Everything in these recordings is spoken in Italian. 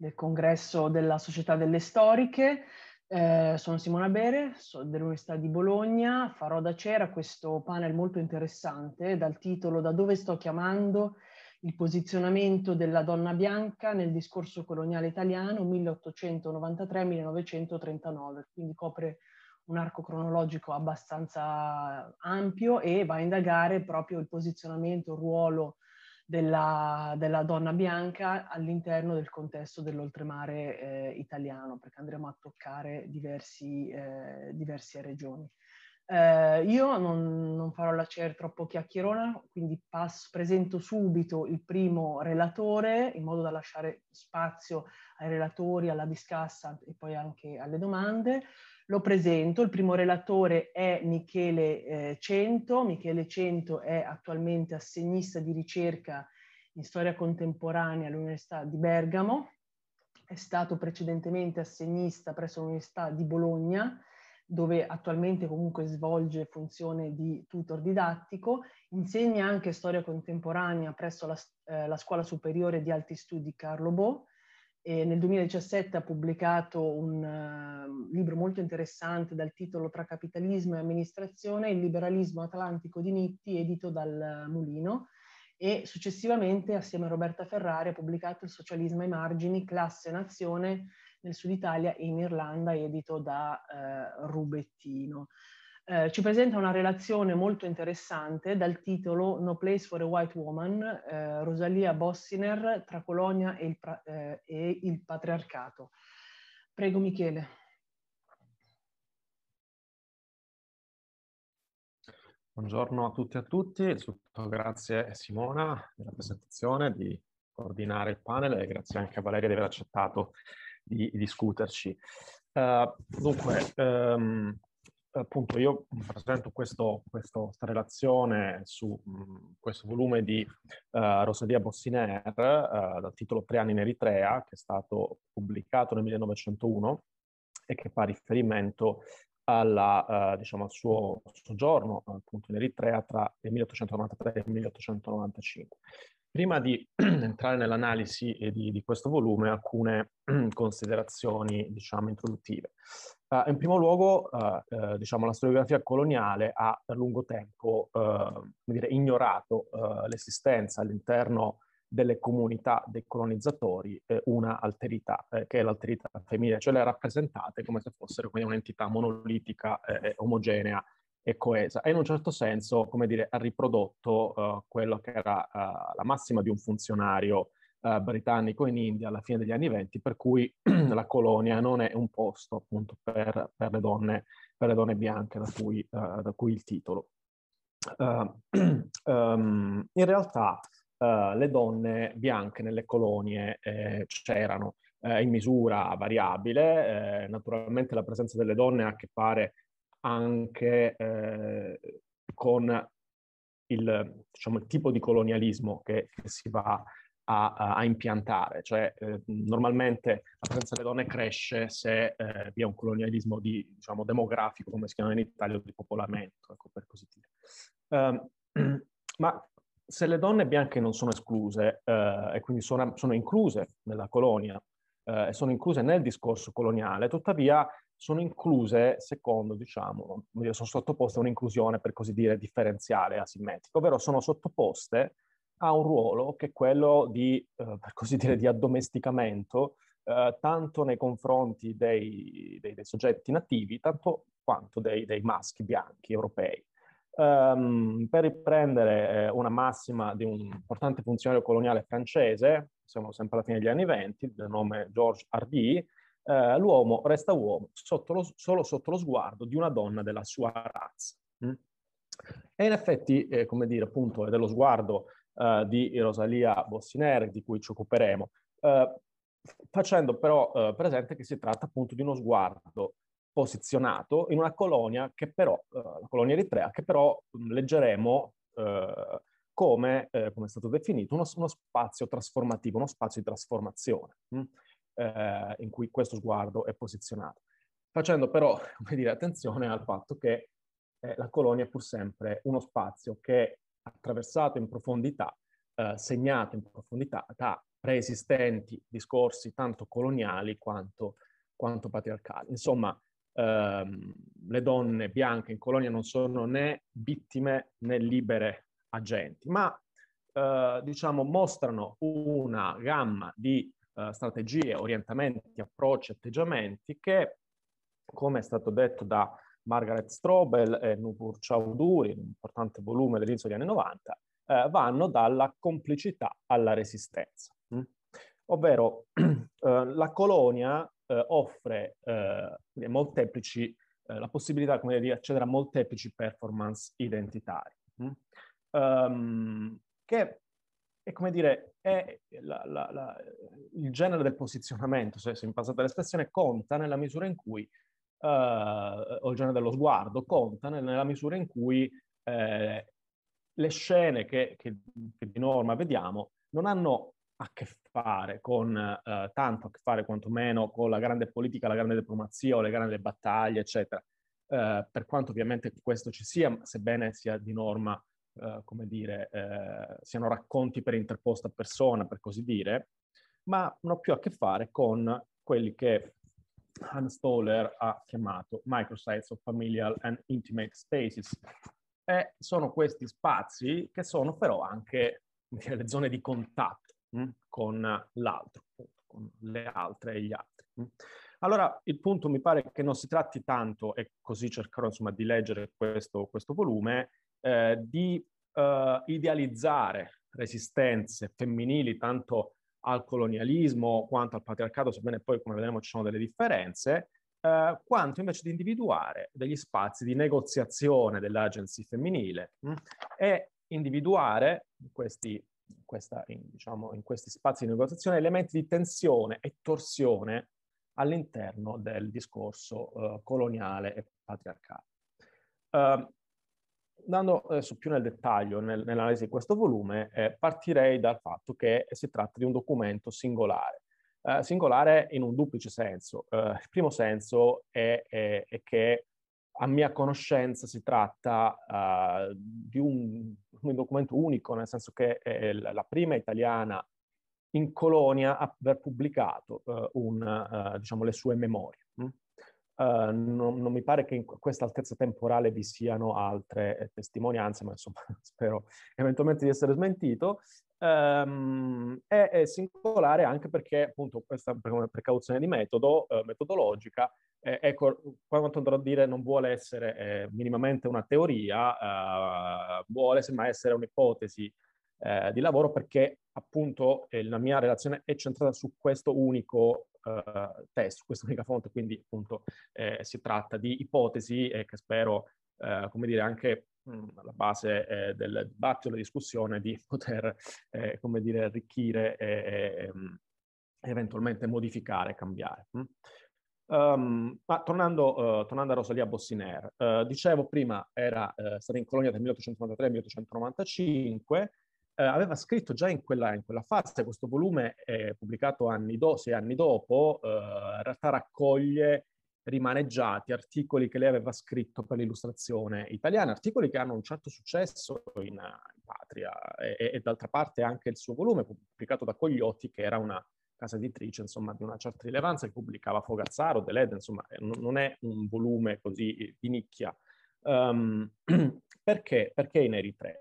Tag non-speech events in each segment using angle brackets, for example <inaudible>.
del congresso della Società delle Storiche. Eh, sono Simona Bere, sono dell'Università di Bologna, farò da cera questo panel molto interessante dal titolo Da dove sto chiamando il posizionamento della donna bianca nel discorso coloniale italiano 1893-1939, quindi copre un arco cronologico abbastanza ampio e va a indagare proprio il posizionamento, il ruolo della, della donna bianca all'interno del contesto dell'oltremare eh, italiano, perché andremo a toccare diversi, eh, diverse regioni. Eh, io non, non, farò la CER troppo chiacchierona, quindi passo, presento subito il primo relatore in modo da lasciare spazio ai relatori, alla discassa e poi anche alle domande. Lo presento, il primo relatore è Michele eh, Cento, Michele Cento è attualmente assegnista di ricerca in storia contemporanea all'Università di Bergamo, è stato precedentemente assegnista presso l'Università di Bologna, dove attualmente comunque svolge funzione di tutor didattico, insegna anche storia contemporanea presso la, eh, la Scuola Superiore di Alti Studi Carlo Bo e nel 2017 ha pubblicato un uh, libro molto interessante dal titolo Tra capitalismo e amministrazione, Il liberalismo atlantico di Nitti, edito dal Mulino, e successivamente assieme a Roberta Ferrari ha pubblicato Il socialismo ai margini, classe e nazione nel sud Italia e in Irlanda, edito da uh, Rubettino eh, ci presenta una relazione molto interessante dal titolo No Place for a White Woman, eh, Rosalia Bossiner tra Colonia e il, eh, e il patriarcato. Prego Michele. Buongiorno a tutti e a tutti, grazie a eh, Simona della presentazione, di coordinare il panel e grazie anche a Valeria di aver accettato di, di discuterci. Uh, dunque, um, appunto io presento questo, questo, questa relazione su mh, mhmm, questo volume di uh, eh, Rosalia Bossiner uh, eh, dal titolo Tre anni in Eritrea che è stato pubblicato nel 1901 e che fa riferimento alla, eh, diciamo, al suo soggiorno appunto, in Eritrea tra il 1893 e il 1895. Prima di <clears throat> entrare nell'analisi di, di, questo volume, alcune <clears throat> considerazioni diciamo, introduttive. Uh, in primo luogo, uh, uh, diciamo, la storiografia coloniale ha per lungo tempo dire, ignorato l'esistenza all'interno delle comunità dei colonizzatori eh, una alterità, eh, che è l'alterità femminile, cioè le rappresentate come se fossero quindi un'entità monolitica, eh, eh, omogenea e coesa. E in un certo senso, come dire, ha riprodotto eh, quello che era eh, la massima di un funzionario britannico in India alla fine degli anni venti, per cui <clears throat> la colonia non è un posto appunto per, per, le, donne, per le, donne, bianche, da cui, da cui il titolo. Um, <clears throat> in realtà eh, le donne bianche nelle colonie eh, c'erano eh, in misura variabile. Eh, naturalmente la presenza delle donne ha a che fare anche eh, con il, diciamo, il, tipo di colonialismo che, che si va a, a, impiantare, cioè eh, normalmente la presenza delle donne cresce se eh, vi è un colonialismo di, diciamo, demografico, come si chiama in Italia, di popolamento, ecco, per così dire. Um, <clears throat> ma se le donne bianche non sono escluse eh, e quindi sono, sono, incluse nella colonia eh, sono incluse nel discorso coloniale, tuttavia sono incluse secondo, diciamo, sono sottoposte a un'inclusione per così dire differenziale, asimmetrica, ovvero sono sottoposte a un ruolo che è quello di, eh, per così dire, di addomesticamento eh, tanto nei confronti dei, dei, dei, soggetti nativi, tanto quanto dei, dei maschi bianchi europei. Um, per riprendere eh, una massima di un importante funzionario coloniale francese, siamo sempre alla fine degli anni venti, del nome Georges Hardy, eh, l'uomo resta uomo sotto lo, solo sotto lo sguardo di una donna della sua razza. Mm? E in effetti, eh, come dire, appunto, è dello sguardo eh, di Rosalia Bossiner, di cui ci occuperemo, eh, facendo però eh, presente che si tratta appunto di uno sguardo posizionato in una colonia che però, eh, la colonia eritrea, che però mm, leggeremo eh, come, eh, come, è stato definito, uno, uno, spazio trasformativo, uno spazio di trasformazione mh, mm, eh, in cui questo sguardo è posizionato. Facendo però, <laughs> come dire, attenzione al fatto che eh, la colonia è pur sempre uno spazio che è attraversato in profondità, eh, segnato in profondità da preesistenti discorsi tanto coloniali quanto, quanto patriarcali. Insomma, ehm, le donne bianche in colonia non sono né vittime né libere agenti, ma eh, diciamo mostrano una gamma di eh, strategie, orientamenti, approcci, atteggiamenti che, come è stato detto da Margaret Strobel e Nupur Chaudhuri, un importante volume dell'inizio degli anni 90, eh, vanno dalla complicità alla resistenza. Mm? Ovvero <clears throat> eh, la colonia eh, offre eh, e molteplici, eh, la possibilità dire, di accedere a molteplici performance identitari, mm? um, che è come dire, è la, la, la, il genere del posizionamento, se, se mi passate l'espressione, conta nella misura in cui, eh, o il genere dello sguardo, conta nella misura in cui eh, le scene che, che, che di norma vediamo non hanno a che fare con, eh, tanto a che fare quantomeno con la grande politica, la grande diplomazia o le grandi battaglie, eccetera. Eh, per quanto ovviamente questo ci sia, sebbene sia di norma, eh, come dire, eh, siano racconti per interposta persona, per così dire, ma non ha più a che fare con quelli che Hans Stoller ha chiamato microsites of familial and intimate spaces. E sono questi spazi che sono però anche le zone di contatto Mm, con l'altro, con le altre e gli altri. Mm. Allora, il punto mi pare che non si tratti tanto, e così cercherò insomma di leggere questo, questo volume, eh, di eh, idealizzare resistenze femminili tanto al colonialismo quanto al patriarcato, sebbene poi come vedremo ci sono delle differenze, eh, quanto invece di individuare degli spazi di negoziazione dell'agency femminile mh? Mm, e individuare questi questa, in, diciamo, in questi spazi di negoziazione elementi di tensione e torsione all'interno del discorso uh, coloniale e patriarcale. Uh, andando adesso eh, più nel dettaglio nel, nell'analisi di questo volume, eh, partirei dal fatto che si tratta di un documento singolare. Eh, singolare in un duplice senso. Eh, il primo senso è, è, è che a mia conoscenza si tratta uh, di un, un, documento unico, nel senso che è la prima italiana in colonia a aver pubblicato uh, un, uh, diciamo, le sue memorie. Mm? Non, non, mi pare che in questa altezza temporale vi siano altre testimonianze, ma insomma <laughs> spero eventualmente di essere smentito. Um, è, è, singolare anche perché, appunto, questa come precauzione di metodo, eh, metodologica, eh, ecco, quanto andrò a dire non vuole essere eh, minimamente una teoria, eh, vuole semmai essere un'ipotesi eh, di lavoro perché, appunto, la mia relazione è centrata su questo unico eh, test, su questa unica fonte, quindi, appunto, si tratta di ipotesi che spero, come dire, anche Mm, alla base eh, del dibattito, la discussione, di <laughs> poter, eh, come dire, arricchire e, e mm, eventualmente modificare, cambiare. Um, ma tornando, uh, tornando, a Rosalia Bossiner, uh, eh, dicevo prima era uh, stata in colonia dal 1893 al 1895, aveva scritto già in quella, in quella fase, questo volume eh, pubblicato anni do, sei anni dopo, in realtà raccoglie rimaneggiati articoli che lei aveva scritto per l'illustrazione italiana, articoli che hanno un certo successo in, in patria e, e, d'altra parte anche il suo volume pubblicato da Cogliotti che era una casa editrice insomma di una certa rilevanza che pubblicava Fogazzaro, Delede, insomma eh, non è un volume così eh, di nicchia. Um, <clears throat> perché? perché in Eritrea?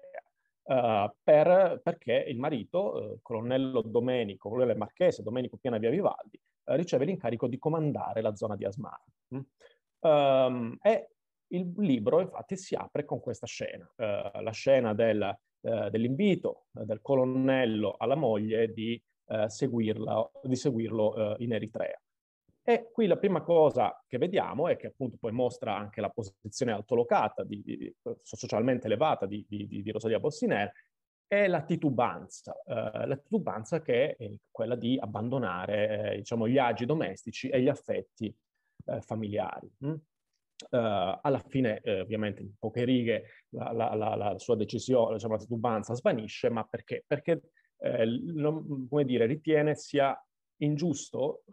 Uh, per, perché il marito, eh, colonnello Domenico, colonnello marchese Domenico Piana Via Vivaldi, eh, riceve l'incarico di comandare la zona di Asmara. Um, e il libro infatti si apre con questa scena, uh, la scena del, uh, dell'invito del colonnello alla moglie di, uh, seguirla, di seguirlo in Eritrea. E qui la prima cosa che vediamo è che appunto poi mostra anche la posizione altolocata, di, di, socialmente elevata di, Rosalia Bossiner è la titubanza, eh, la titubanza che è quella di abbandonare eh, diciamo, gli agi domestici e gli affetti eh, familiari. Mm? Eh, alla fine, eh, ovviamente, in poche righe, la, la, la, la sua decisione, diciamo, la titubanza svanisce, ma perché? Perché, non, eh, come dire, ritiene sia ingiusto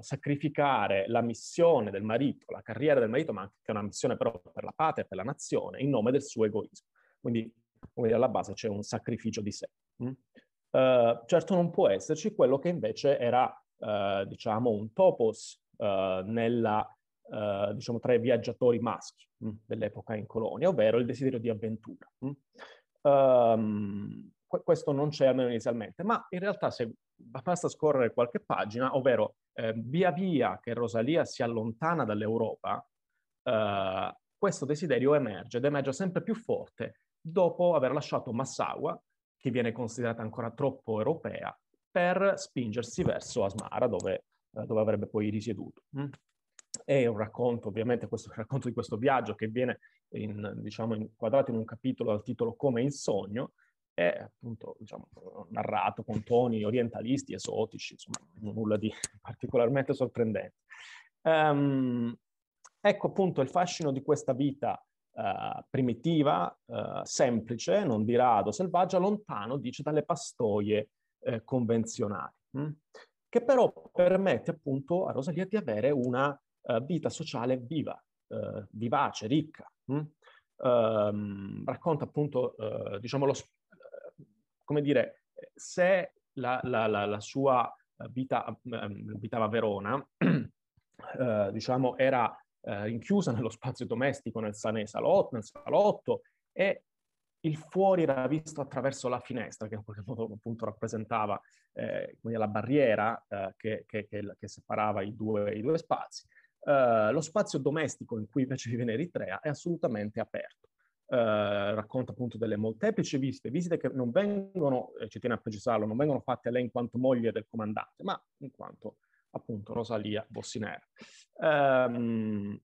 sacrificare la missione del marito, la carriera del marito, ma anche una missione però per la patria, per la nazione, in nome del suo egoismo. Quindi come dire, alla base c'è un sacrificio di sé. Mm? Uh, certo non può esserci quello che invece era, uh, diciamo, un topos uh, nella, diciamo, tra i viaggiatori maschi mh, mm, dell'epoca in colonia, ovvero il desiderio di avventura. Um, que- questo non c'era inizialmente, ma in realtà se basta scorrere qualche pagina, ovvero eh, via via che Rosalia si allontana dall'Europa, questo desiderio emerge ed emerge sempre più forte dopo aver lasciato Massawa, che viene considerata ancora troppo europea, per spingersi verso Asmara, dove, eh, dove avrebbe poi risieduto. Mm. È un racconto, ovviamente, questo racconto di questo viaggio che viene in, diciamo, inquadrato in un capitolo dal titolo Come il sogno, è appunto diciamo, narrato con toni orientalisti, esotici, insomma, nulla di <laughs> particolarmente sorprendente. Um, ecco appunto il fascino di questa vita eh, primitiva, eh, semplice, non di rado, selvaggia, lontano, dice, dalle pastoie eh, convenzionali, mh? Mm? che però permette appunto a Rosalia di avere una eh, vita sociale viva, eh, vivace, ricca. Mm? Ehm, racconta appunto, diciamo, lo, come dire, se la, la, la, la sua vita, ehm, abitava a Verona, <clears throat> diciamo, era eh, rinchiusa <laughs> nello spazio domestico, nel, salotto, nel salotto e il fuori era visto attraverso la finestra, che in qualche modo appunto rappresentava eh, la barriera eh, che, che, che, separava i due, i due spazi. Eh, lo spazio domestico in cui invece vive in Eritrea è assolutamente aperto. Eh, racconta appunto delle molteplici visite, visite che non vengono, eh, ci tiene a precisarlo, non vengono fatte a lei in quanto moglie del comandante, ma in quanto appunto Rosalia Bossinera. Um,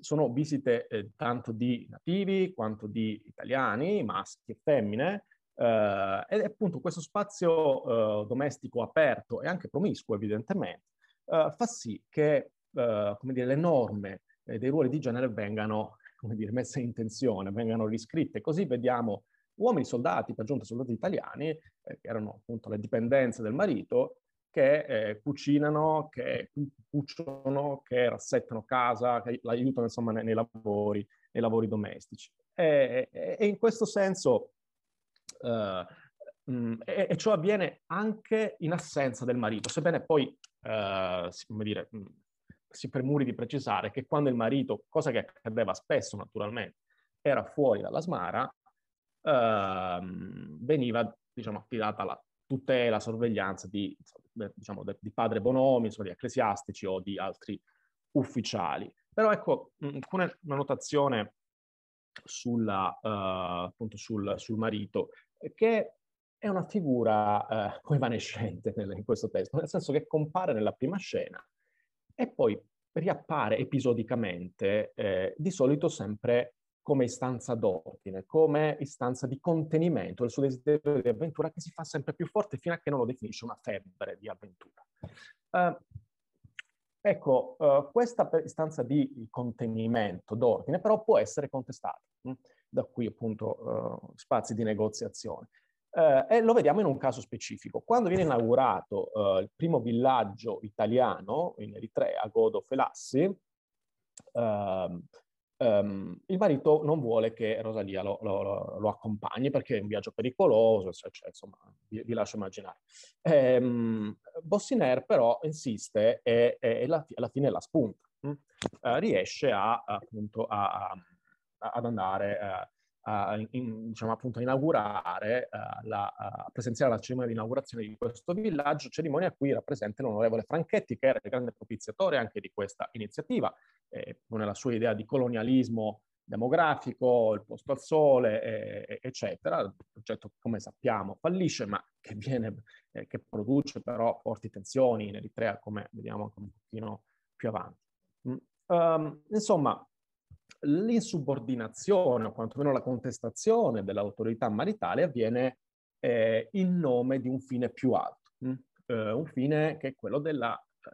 sono visite eh, tanto di nativi quanto di italiani, maschi e femmine, eh, ed appunto questo spazio eh, domestico aperto e anche promiscuo evidentemente eh, fa sì che eh, dire, le norme eh, dei ruoli di genere vengano dire, messe in tensione, vengano riscritte. Così vediamo uomini soldati, per giunta soldati italiani, che erano appunto le dipendenze del marito, che eh, cucinano, che cuciono, che rassettano casa, che aiutano insomma nei, nei, lavori, nei lavori, domestici. E, e, in questo senso, eh, mh, mm, e, e, ciò avviene anche in assenza del marito, sebbene poi, eh, come dire, mh, mm, si premuri di precisare che quando il marito, cosa che accadeva spesso naturalmente, era fuori dalla smara, ehm, veniva diciamo, affidata la tutela, sorveglianza di, insomma, diciamo, di padre Bonomi, insomma, di ecclesiastici o di altri ufficiali. Però ecco, una notazione sulla, eh, appunto sul, sul marito, che è una figura eh, <laughs> evanescente nel, in questo testo, nel senso che compare nella prima scena e poi riappare episodicamente, eh, di solito sempre come istanza d'ordine, come istanza di contenimento del suo desiderio di avventura che si fa sempre più forte fino a che non lo definisce una febbre di avventura. Uh, ecco, uh, questa istanza di contenimento d'ordine però può essere contestata, mh? Hm, da qui appunto uh, spazi di negoziazione. e lo vediamo in un caso specifico. Quando viene inaugurato il primo villaggio italiano in Eritrea, Godo Felassi, ehm, Um, il marito non vuole che Rosalia lo, lo, lo, accompagni perché è un viaggio pericoloso, cioè, cioè, insomma, vi, vi, lascio immaginare. Um, Bossiner però insiste e, e, e la, alla fine la spunta. Uh, riesce a, appunto a, a, ad andare eh, in, diciamo appunto a inaugurare, uh, la, a presenziare alla cerimonia di inaugurazione di questo villaggio, cerimonia a cui era presente l'onorevole Franchetti, che era il grande propiziatore anche di questa iniziativa, eh, nella sua idea di colonialismo demografico, il posto al sole, eh, eccetera. Il progetto, come sappiamo, fallisce, ma che, viene, eh, che produce però forti tensioni in Eritrea, come vediamo anche un pochino più avanti. Mm. Um, insomma, l'insubordinazione o quantomeno la contestazione dell'autorità maritale avviene eh, in nome di un fine più alto, mh? Mm? eh, un fine che è quello del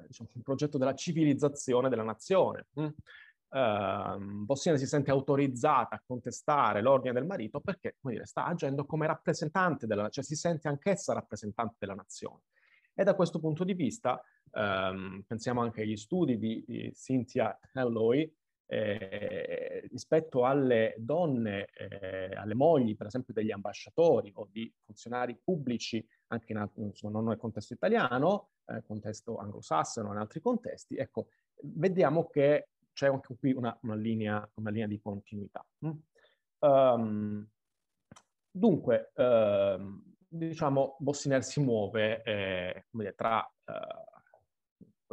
diciamo, eh, progetto della civilizzazione della nazione. Mh? Mm? Ehm, uh, Bossina si sente autorizzata a contestare l'ordine del marito perché come dire, sta agendo come rappresentante della nazione, cioè si sente anch'essa rappresentante della nazione. E da questo punto di vista, um, pensiamo anche agli studi di, di Cynthia Helloy, eh, rispetto alle donne, eh, alle mogli per esempio degli ambasciatori o di funzionari pubblici, anche in, insomma, non nel contesto italiano, eh, contesto anglosassone o in altri contesti, ecco, vediamo che c'è anche qui una, una, linea, una linea, di continuità. Mm. Um, dunque, uh, diciamo, Bossiner si muove eh, dire, tra uh,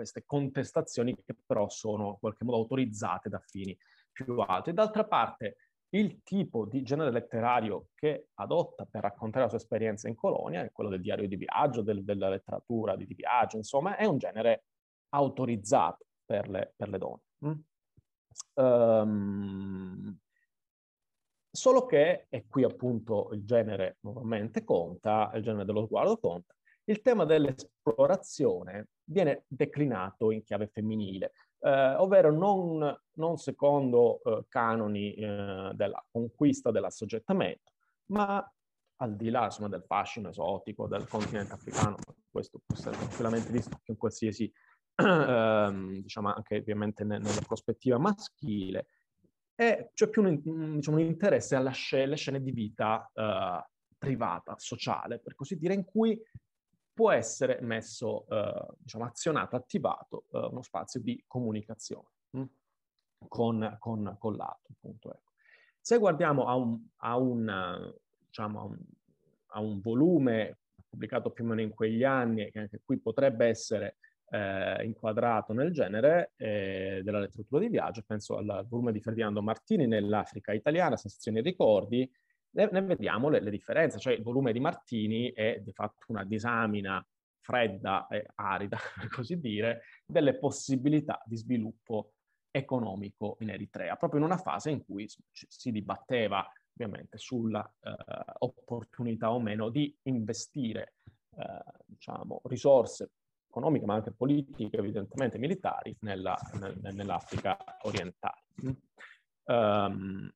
queste contestazioni che però sono in qualche modo autorizzate da fini più alti. E d'altra parte il tipo di genere letterario che adotta per raccontare la sua esperienza in colonia è quello del diario di viaggio, del, della letteratura di, viaggio, insomma, è un genere autorizzato per le, per le donne. Mm? Um, solo che, e qui appunto il genere nuovamente conta, il genere dello sguardo conta, il tema dell'esplorazione viene declinato in chiave femminile, eh, ovvero non, non secondo eh, canoni eh, della conquista, dell'assoggettamento, ma al di là insomma, del fascino esotico del continente africano, questo può essere tranquillamente visto in qualsiasi, <clears throat> ehm, diciamo anche ovviamente ne, nella prospettiva maschile, e c'è più un, diciamo, un interesse alle scene, scene di vita eh, privata, sociale, per così dire, in cui può essere messo, eh, diciamo, azionato, attivato eh, uno spazio di comunicazione mh? Mm, con, con, con l'altro. Appunto, ecco. Se guardiamo a un, a, un, diciamo, a, un, a un, volume pubblicato più o meno in quegli anni, che anche qui potrebbe essere eh, inquadrato nel genere eh, della letteratura di viaggio, penso al volume di Ferdinando Martini nell'Africa italiana, Sensazioni e ricordi, ne, ne vediamo le, le, differenze, cioè il volume di Martini è di fatto una disamina fredda e arida, <laughs> per così dire, delle possibilità di sviluppo economico in Eritrea, proprio in una fase in cui si dibatteva ovviamente sulla eh, opportunità o meno di investire eh, diciamo, risorse economiche, ma anche politiche, evidentemente militari, nella, nel, nell'Africa orientale. Um,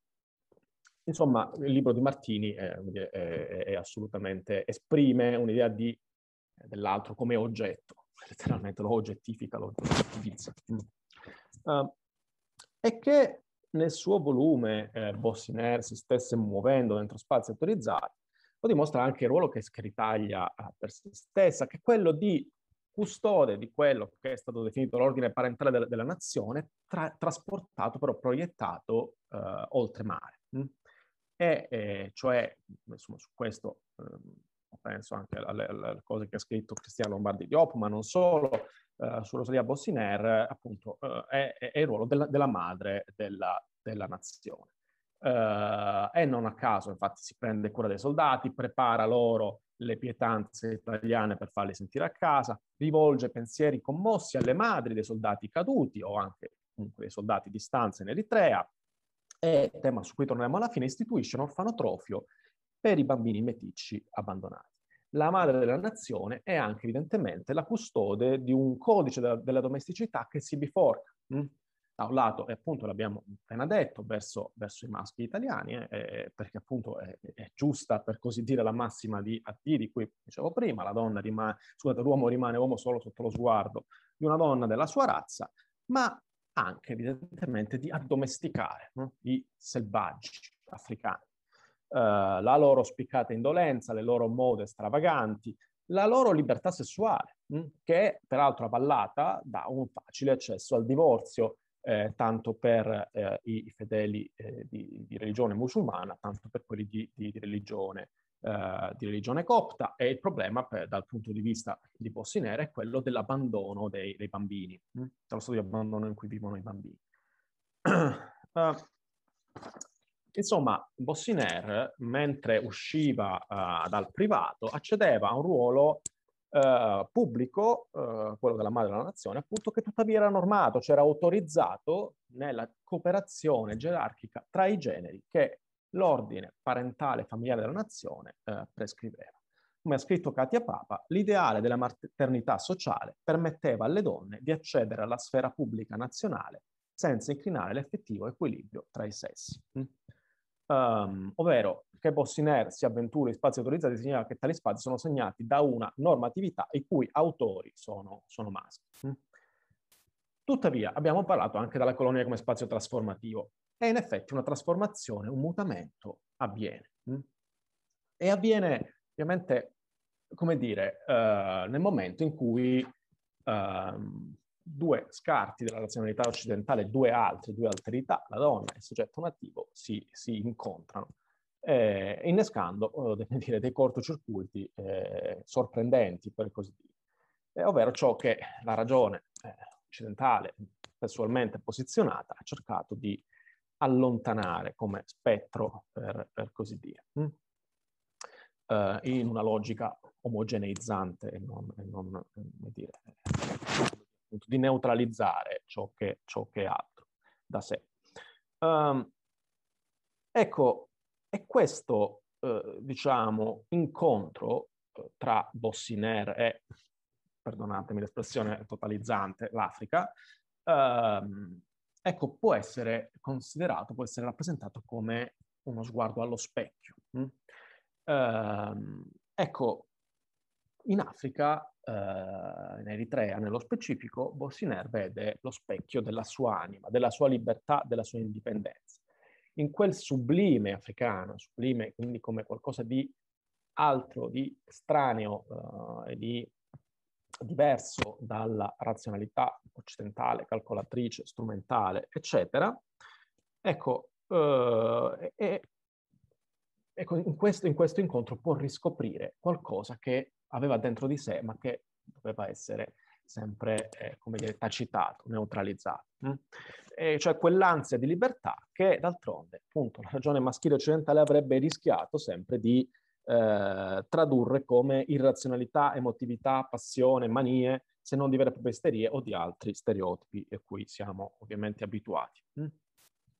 Insomma, il libro di Martini eh, è, è, è assolutamente, esprime un'idea di, eh, dell'altro come oggetto, <laughs> letteralmente lo oggettifica, lo oggettivizza. Uh, ehm, e che nel suo volume eh, Bossiner si stesse muovendo dentro spazi autorizzati, lo dimostra anche il ruolo che Scritaglia ha eh, per se stessa, che è quello di custode di quello che è stato definito l'ordine parentale della, della nazione, tra, trasportato però proiettato eh, oltre mare. Mm? e eh, cioè, insomma, su questo eh, penso anche alle, alle, cose che ha scritto Cristiano Lombardi di Opo, ma non solo, eh, su Rosalia Bossiner, appunto, eh, è, è, il ruolo della, della madre della, della nazione. Eh, e non a caso, infatti, si prende cura dei soldati, prepara loro le pietanze italiane per farli sentire a casa, rivolge pensieri commossi alle madri dei soldati caduti o anche comunque dei soldati di stanza in Eritrea, e, tema su cui torneremo alla fine, istituisce un orfanotrofio per i bambini meticci abbandonati. La madre della nazione è anche evidentemente la custode di un codice della, della domesticità che si biforca. Mh? Mm? da un lato, e appunto l'abbiamo appena detto, verso, verso i maschi italiani, eh, perché appunto è, è, giusta, per così dire, la massima di Atti di cui dicevo prima, la donna rimane, scusate, l'uomo rimane uomo solo sotto lo sguardo di una donna della sua razza, ma anche evidentemente di addomesticare no? i selvaggi africani. Uh, la loro spiccata indolenza, le loro mode stravaganti, la loro libertà sessuale, mh? Mm? che è peraltro avallata da un facile accesso al divorzio, eh, tanto per eh, i fedeli eh, di, di, religione musulmana, tanto per quelli di, di, di religione eh, di religione copta e il problema per, dal punto di vista di Bossinera è quello dell'abbandono dei, dei bambini, mh? Mm? dello stato di abbandono in cui vivono i bambini. uh, <clears throat> insomma, Bossiner, mentre usciva uh, dal privato, accedeva a un ruolo uh, pubblico, uh, quello della madre della nazione, appunto, che tuttavia era normato, cioè era autorizzato nella cooperazione gerarchica tra i generi che l'ordine parentale e familiare della nazione eh, prescriveva. Come ha scritto Katia Papa, l'ideale della maternità sociale permetteva alle donne di accedere alla sfera pubblica nazionale senza inclinare l'effettivo equilibrio tra i sessi. Um, ovvero che Bossiner si avventura in spazi autorizzati significa che tali spazi sono segnati da una normatività i cui autori sono, sono maschi. Mm. Tuttavia, abbiamo parlato anche della colonia come spazio trasformativo e in effetti una trasformazione, un mutamento avviene. Mm? E avviene ovviamente, come dire, eh, nel momento in cui eh, due scarti della razionalità occidentale, due altri, due alterità, la donna e il soggetto nativo, si, si incontrano, eh, innescando eh, <laughs> dire, dei cortocircuiti eh, sorprendenti, per così dire, eh, ovvero ciò che la ragione occidentale, sessualmente posizionata, ha cercato di allontanare come spettro, per, per così dire, mm? uh, in una logica omogeneizzante e non, e non dire, di neutralizzare ciò che, ciò che, è altro da sé. Um, ecco, è questo, eh, diciamo, incontro eh, tra Bossiner e, perdonatemi l'espressione totalizzante, l'Africa, ehm, ecco, può essere considerato, può essere rappresentato come uno sguardo allo specchio. Mm? Uh, ecco, in Africa, uh, in Eritrea nello specifico, Bossiner vede lo specchio della sua anima, della sua libertà, della sua indipendenza. In quel sublime africano, sublime quindi come qualcosa di altro, di estraneo uh, e di diverso dalla razionalità occidentale, calcolatrice, strumentale, eccetera. Ecco, eh, e, ecco in, questo, in questo incontro può riscoprire qualcosa che aveva dentro di sé, ma che doveva essere sempre, eh, come dire, tacitato, neutralizzato. Mm? E cioè quell'ansia di libertà che d'altronde, appunto, la ragione maschile occidentale avrebbe rischiato sempre di eh, tradurre come irrazionalità, emotività, passione, manie, se non di vere e proprie isterie o di altri stereotipi a cui siamo ovviamente abituati. Mm?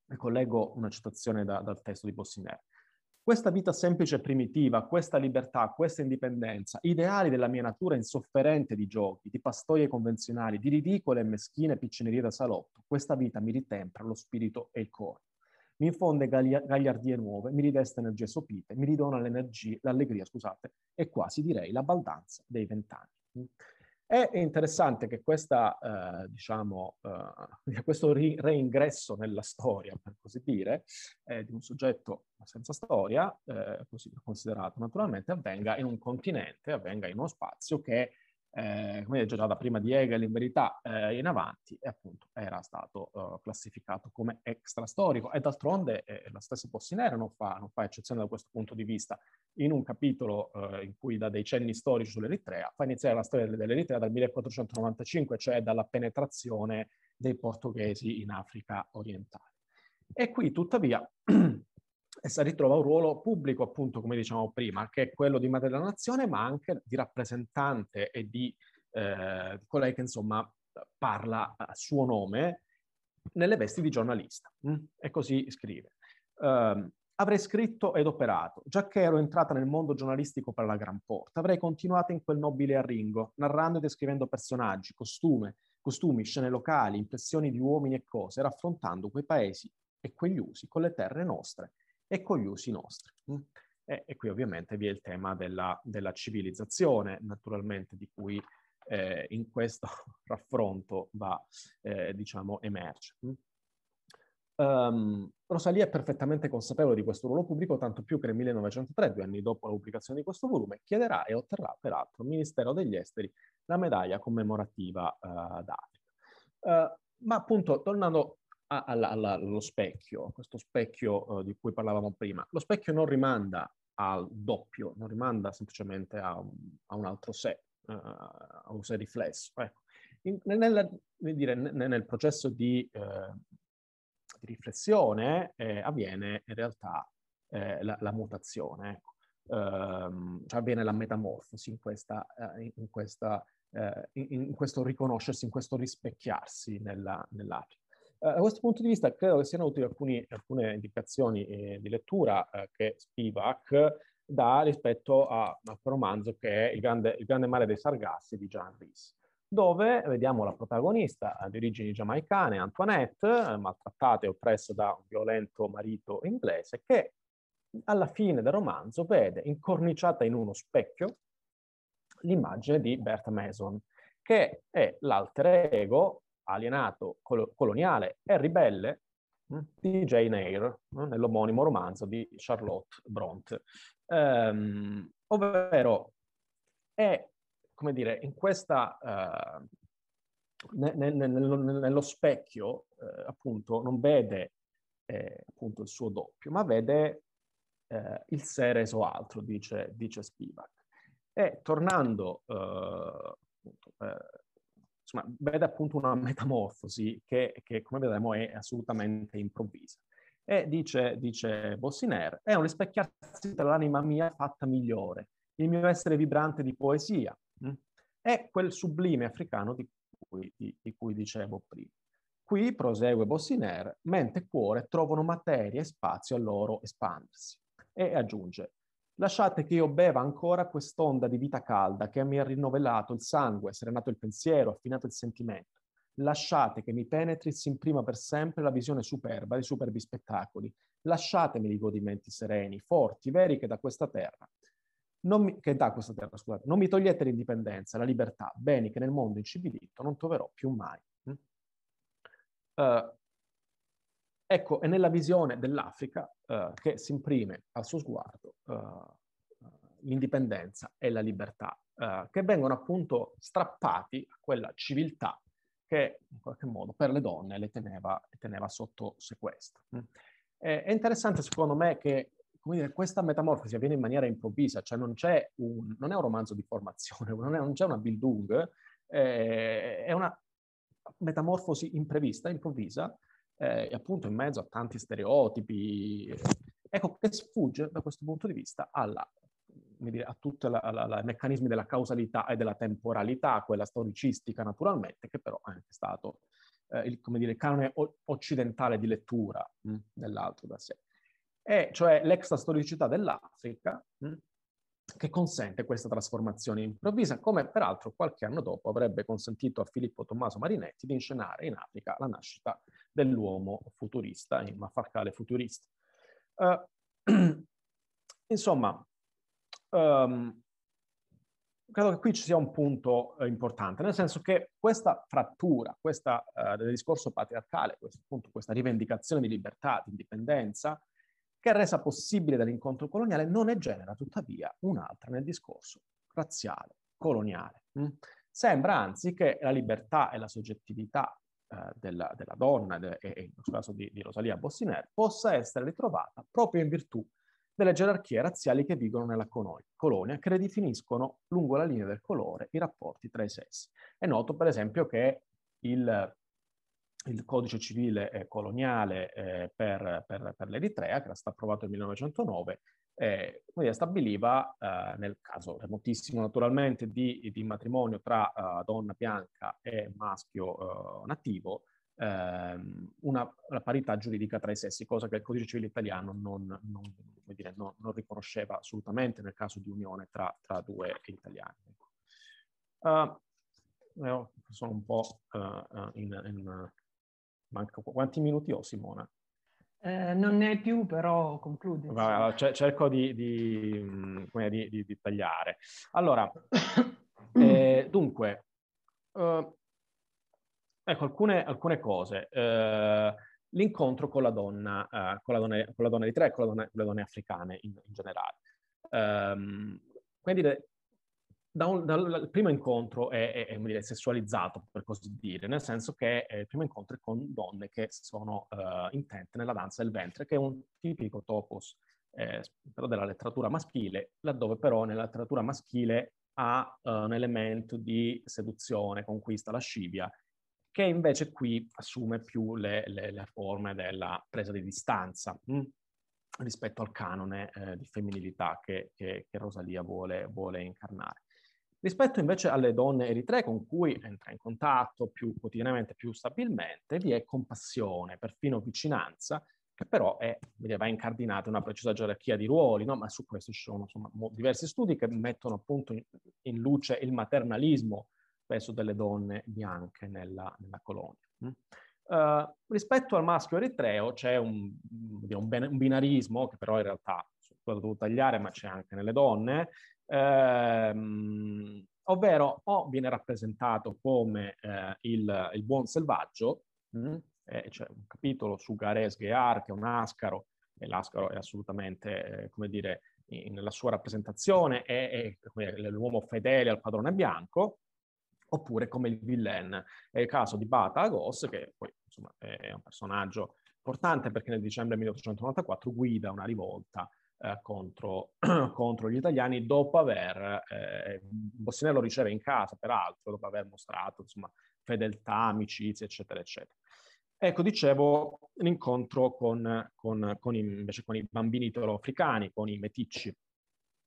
E collego una citazione da, dal testo di Bossiner. Questa vita semplice e primitiva, questa libertà, questa indipendenza, ideali della mia natura insofferente di giochi, di pastoie convenzionali, di ridicole e meschine piccinerie da salotto, questa vita mi ritempra lo spirito e il cuore mi infonde gagliardie nuove, mi ridesta energie sopite, mi ridona l'allegria, scusate, e quasi direi la baldanza dei vent'anni. È interessante che questa, eh, diciamo, eh, <laughs> questo ri- reingresso nella storia, per così dire, eh, di un soggetto senza storia, eh, così considerato naturalmente, avvenga in un continente, avvenga in uno spazio che eh, come già da prima di Hegel in verità eh, in avanti, e appunto era stato eh, classificato come extrastorico. E d'altronde eh, la stessa Possinera non fa, non fa, eccezione da questo punto di vista. In un capitolo eh, in cui da decenni storici sull'Eritrea fa iniziare la storia dell'Eritrea dal 1495, cioè dalla penetrazione dei portoghesi in Africa orientale. E qui tuttavia <clears throat> si ritrova un ruolo pubblico, appunto, come dicevamo prima, che è quello di madre della nazione, ma anche di rappresentante e di eh, colei che insomma parla a suo nome nelle vesti di giornalista. Mh? Mm? E così scrive. Um, avrei scritto ed operato, già che ero entrata nel mondo giornalistico per la gran porta, avrei continuato in quel nobile arringo, narrando e descrivendo personaggi, costume, costumi, scene locali, impressioni di uomini e cose, raffrontando quei paesi e quegli usi con le terre nostre, e con gli usi nostri. Mm? E, e qui ovviamente vi è il tema della, della civilizzazione, naturalmente, di cui eh, in questo <laughs> raffronto va, eh, diciamo, emerge. Um, mm? ehm, Rosalia è perfettamente consapevole di questo ruolo pubblico, tanto più che nel 1903, due anni dopo la pubblicazione di questo volume, chiederà e otterrà peraltro al Ministero degli Esteri la medaglia commemorativa uh, d'Africa. Uh, ma appunto, tornando alla, alla, allo specchio, questo specchio eh, di cui parlavamo prima. Lo specchio non rimanda al doppio, non rimanda semplicemente a un, a un altro sé, uh, a un sé riflesso. Ecco. In, nel, dire, nel, nel, processo di, eh, di riflessione eh, avviene in realtà eh, la, la, mutazione, ecco. Ehm, cioè avviene la metamorfosi in questa, eh, in, questa, in, in, questo riconoscersi, in questo rispecchiarsi nella, nell'altro. Eh, da questo punto di vista credo che siano utili alcuni, alcune indicazioni eh, di lettura eh, che Spivak dà rispetto a un romanzo che è Il grande, Il grande mare dei sargassi di Jean Rhys dove vediamo la protagonista di origini giamaicane, Antoinette, maltrattata e oppressa da un violento marito inglese, che alla fine del romanzo vede incorniciata in uno specchio l'immagine di Bert Mason, che è l'alter ego alienato, col- coloniale e ribelle mm, di Jane Eyre, mm, nell'omonimo romanzo di Charlotte Bront. Um, ehm, ovvero, è, come dire, in questa... Uh, ne- ne- ne- nello specchio, uh, appunto, non vede eh, appunto il suo doppio, ma vede eh, il sé reso altro, dice, dice Spivak. E tornando eh, appunto, eh, insomma, vede appunto una metamorfosi che, che, come vedremo è assolutamente improvvisa. E dice, dice Bossiner, è un rispecchiarsi dell'anima mia fatta migliore, il mio essere vibrante di poesia, mh? Mm? è quel sublime africano di cui, di, di cui dicevo prima. Qui, prosegue Bossiner, mente e cuore trovano materia e spazio a loro espandersi. E aggiunge, Lasciate che io beva ancora quest'onda di vita calda che mi ha rinnovellato il sangue, serenato il pensiero, affinato il sentimento. Lasciate che mi penetri si imprima per sempre la visione superba dei superbi spettacoli. Lasciatemi i godimenti sereni, forti, veri che da questa terra non mi, che dà questa terra, scusate, non mi togliete l'indipendenza, la libertà, beni che nel mondo incivilito non troverò più mai. Uh, ecco, e nella visione dell'Africa eh, che si imprime al suo sguardo eh, l'indipendenza e la libertà, eh, che vengono appunto strappati a quella civiltà che in qualche modo per le donne le teneva, le teneva sotto sequestro. Mm. Eh, è interessante secondo me che dire, questa metamorfosi avviene in maniera improvvisa, cioè non, un, non, è un romanzo di formazione, <laughs> non, è, non c'è una Bildung, eh, è una metamorfosi imprevista, improvvisa, eh, appunto in mezzo a tanti stereotipi, eh, ecco che sfugge da questo punto di vista alla, dire, a tutti i meccanismi della causalità e della temporalità, quella storicistica naturalmente, che però è anche stato eh, il dire, canone occidentale di lettura mh, mm, dell'altro da sé. E cioè l'extrastoricità dell'Africa mh, mm, che consente questa trasformazione improvvisa, come peraltro qualche anno dopo avrebbe consentito a Filippo Tommaso Marinetti di inscenare in Africa la nascita dell'uomo futurista, in Maffarcale futurista. Uh, <clears throat> insomma, um, credo che qui ci sia un punto eh, importante, nel senso che questa frattura, questo eh, discorso patriarcale, questo, appunto, questa rivendicazione di libertà, di indipendenza, che è resa possibile dall'incontro coloniale, non ne genera tuttavia un'altra nel discorso razziale, coloniale. Mm? Sembra anzi che la libertà e la soggettività eh, della, della, donna, de, e, in questo caso di, di Rosalia Bossiner, possa essere ritrovata proprio in virtù delle gerarchie razziali che vigono nella colonia, che ridefiniscono lungo la linea del colore i rapporti tra i sessi. È noto, per esempio, che il, il codice civile eh, coloniale eh, per, per, per l'Eritrea, che era stato approvato nel 1909, eh, stabiliva, eh, nel caso remotissimo naturalmente, di, di matrimonio tra uh, donna bianca e maschio uh, nativo, ehm, una, una, parità giuridica tra i sessi, cosa che il codice civile italiano non, non, dire, non, non riconosceva assolutamente nel caso di unione tra, tra due italiani. Uh, sono un po' in, in manco quanti minuti ho Simona? Eh, non ne hai più, però concludi. Allora, c- cioè, cerco di, mm, di, di, di, tagliare. Allora, <coughs> eh, dunque, eh, ecco alcune, alcune cose. Eh, l'incontro con la, donna, eh, con la donna, con, la donna, di tre e con, con le donne africane in, in generale. quindi ehm, da un, dal, primo incontro è, è, è dire, sessualizzato, per così dire, nel senso che eh, il primo incontro è con donne che sono eh, intente nella danza del ventre, che è un tipico topos eh, della letteratura maschile, laddove però nella letteratura maschile ha eh, un elemento di seduzione, conquista, lascivia, che invece qui assume più le, le, le forme della presa di distanza. Mh? Mm, rispetto al canone eh, di femminilità che, che, che Rosalia vuole, vuole, incarnare. Rispetto invece alle donne eritree con cui entra in contatto più quotidianamente, più stabilmente, vi è compassione, perfino vicinanza, che però è, va incardinata in una precisa gerarchia di ruoli, no? ma su questo ci sono insomma, diversi studi che mettono appunto in, in luce il maternalismo spesso delle donne bianche nella, nella colonia. Mm? Uh, rispetto al maschio eritreo c'è un, un, un, binarismo, che però in realtà lo devo tagliare, ma c'è anche nelle donne, Ehm, ovvero o viene rappresentato come eh, il, il, buon selvaggio, mh? Mm-hmm. eh, cioè un capitolo su Gares Ghear, che è un ascaro, e l'ascaro è assolutamente, eh, come dire, nella sua rappresentazione è, è, l'uomo fedele al padrone bianco, oppure come il villain. È il caso di Bata Agos, che poi insomma, è un personaggio importante perché nel dicembre 1894 guida una rivolta eh, contro, <clears throat> contro, gli italiani dopo aver, eh, Bossinello riceve in casa peraltro, dopo aver mostrato insomma, fedeltà, amicizia, eccetera, eccetera. Ecco, dicevo, l'incontro con, con, con, invece con i bambini italo-africani, con i meticci,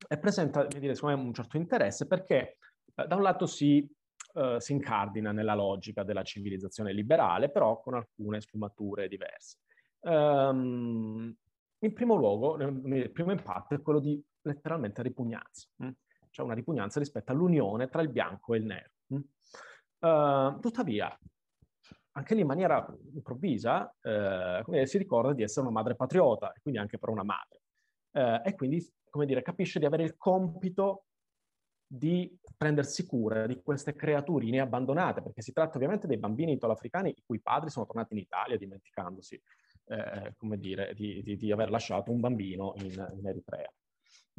e presenta, dire, secondo me, un certo interesse perché eh, da un lato si, eh, si, incardina nella logica della civilizzazione liberale, però con alcune sfumature diverse. Um, in primo luogo, il primo impatto è quello di letteralmente ripugnanza, mm. cioè una ripugnanza rispetto all'unione tra il bianco e il nero. Uh, tuttavia, anche lì in maniera improvvisa, eh, dire, si ricorda di essere una madre patriota, e quindi anche però una madre. Eh, e quindi, come dire, capisce di avere il compito di prendersi cura di queste creaturine abbandonate, perché si tratta ovviamente dei bambini italo-africani i cui padri sono tornati in Italia dimenticandosi eh, come dire, di, di, di, aver lasciato un bambino in, in Eritrea.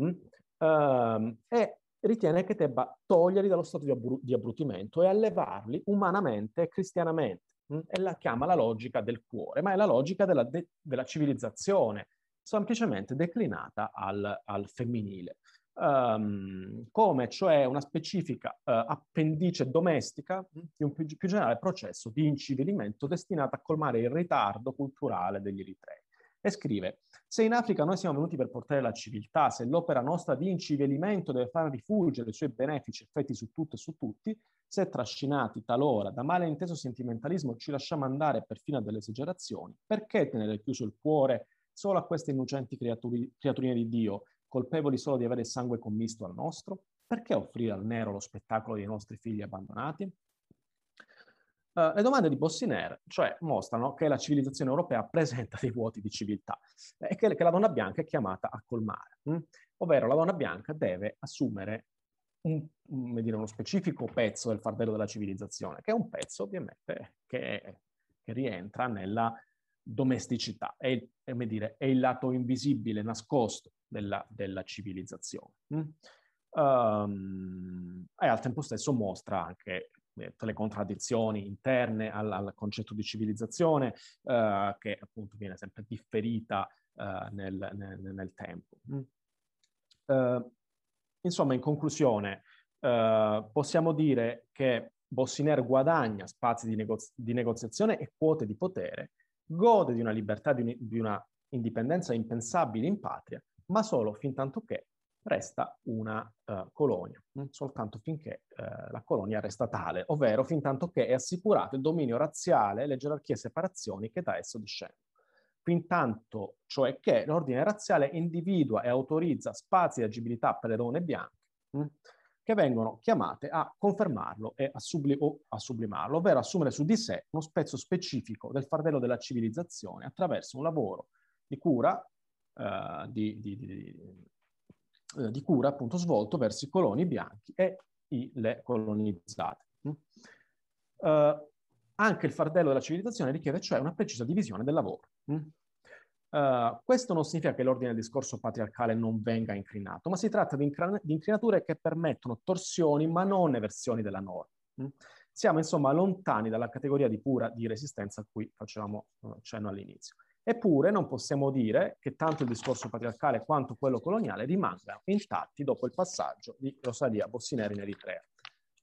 Mm? Um, e ritiene che debba toglierli dallo stato di, abbru- di abbrutimento e allevarli umanamente e cristianamente. Mm? E la chiama la logica del cuore, ma è la logica della, de- della civilizzazione, semplicemente declinata al, al femminile um, come cioè una specifica uh, appendice domestica mm, di un più, più, generale processo di incivilimento destinato a colmare il ritardo culturale degli eritrei. E scrive, se in Africa noi siamo venuti per portare la civiltà, se l'opera nostra di incivilimento deve far rifulgere i suoi benefici effetti su tutto e su tutti, se trascinati talora da malinteso sentimentalismo ci lasciamo andare perfino a delle esagerazioni, perché tenere chiuso il cuore solo a queste innocenti creaturi, creaturine di Dio, colpevoli solo di avere il sangue commisto al nostro? Perché offrire al nero lo spettacolo dei nostri figli abbandonati? Uh, le domande di Bossiner, cioè, mostrano che la civilizzazione europea presenta dei vuoti di civiltà eh, e che, che la donna bianca è chiamata a colmare. Mh? Mm? Ovvero la donna bianca deve assumere un, dire, uno specifico pezzo del fardello della civilizzazione, che è un pezzo ovviamente che, che rientra nella domesticità, è, il, come dire, è il lato invisibile, nascosto della, della civilizzazione. Mm? Um, e al tempo stesso mostra anche eh, tutte le contraddizioni interne al, al concetto di civilizzazione uh, che appunto viene sempre differita uh, nel, nel, nel, tempo. Mm? Uh, insomma, in conclusione, possiamo dire che Bossiner guadagna spazi di, negozi- di negoziazione e quote di potere gode di una libertà, di, un, di una indipendenza impensabile in patria, ma solo fin tanto che resta una uh, colonia, mm, soltanto finché uh, la colonia resta tale, ovvero fin tanto che è assicurato il dominio razziale e le gerarchie e separazioni che da esso discendono. Fin tanto, cioè che l'ordine razziale individua e autorizza spazi di agibilità per le donne bianche, mh? Mm, che vengono chiamate a confermarlo e a, subli- a sublimarlo, ovvero assumere su di sé uno spezzo specifico del fardello della civilizzazione attraverso un lavoro di cura, eh, di, di, di, di, eh, cura appunto svolto verso i coloni bianchi e i, le colonizzate. Mm? anche il fardello della civilizzazione richiede cioè una precisa divisione del lavoro. Mm? Uh, questo non significa che l'ordine del discorso patriarcale non venga incrinato, ma si tratta di, incran- di incrinature che permettono torsioni ma non versioni della norma. Mm? Siamo insomma lontani dalla categoria di pura di resistenza a cui facevamo uh, cenno all'inizio. Eppure non possiamo dire che tanto il discorso patriarcale quanto quello coloniale rimangano intatti dopo il passaggio di Rosalia Bossineri in Eritrea.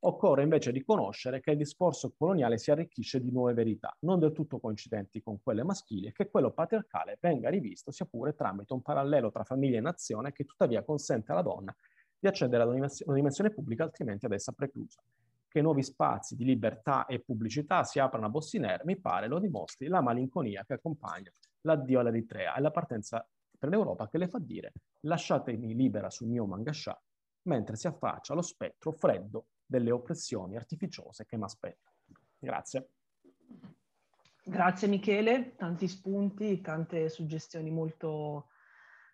Occorre invece riconoscere che il discorso coloniale si arricchisce di nuove verità, non del tutto coincidenti con quelle maschili, e che quello patriarcale venga rivisto sia pure tramite un parallelo tra famiglia e nazione che tuttavia consente alla donna di accedere ad una dimensione pubblica altrimenti ad essa preclusa. Che nuovi spazi di libertà e pubblicità si aprano a Bossiner, mi pare lo dimostri la malinconia che accompagna l'addio all'Eritrea e la partenza per l'Europa che le fa dire lasciatemi libera sul mio mangascià mentre si affaccia lo spettro freddo delle oppressioni artificiose che mi aspettano. Grazie. Grazie Michele, tanti spunti, tante suggestioni molto,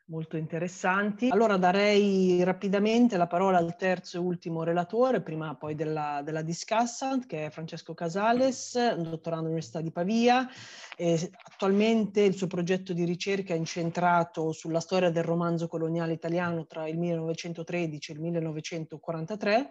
molto interessanti. Allora darei rapidamente la parola al terzo e ultimo relatore, prima poi della, della discussant, che è Francesco Casales, dottorando all'Università di Pavia. E attualmente il suo progetto di ricerca è incentrato sulla storia del romanzo coloniale italiano tra il 1913 e il 1943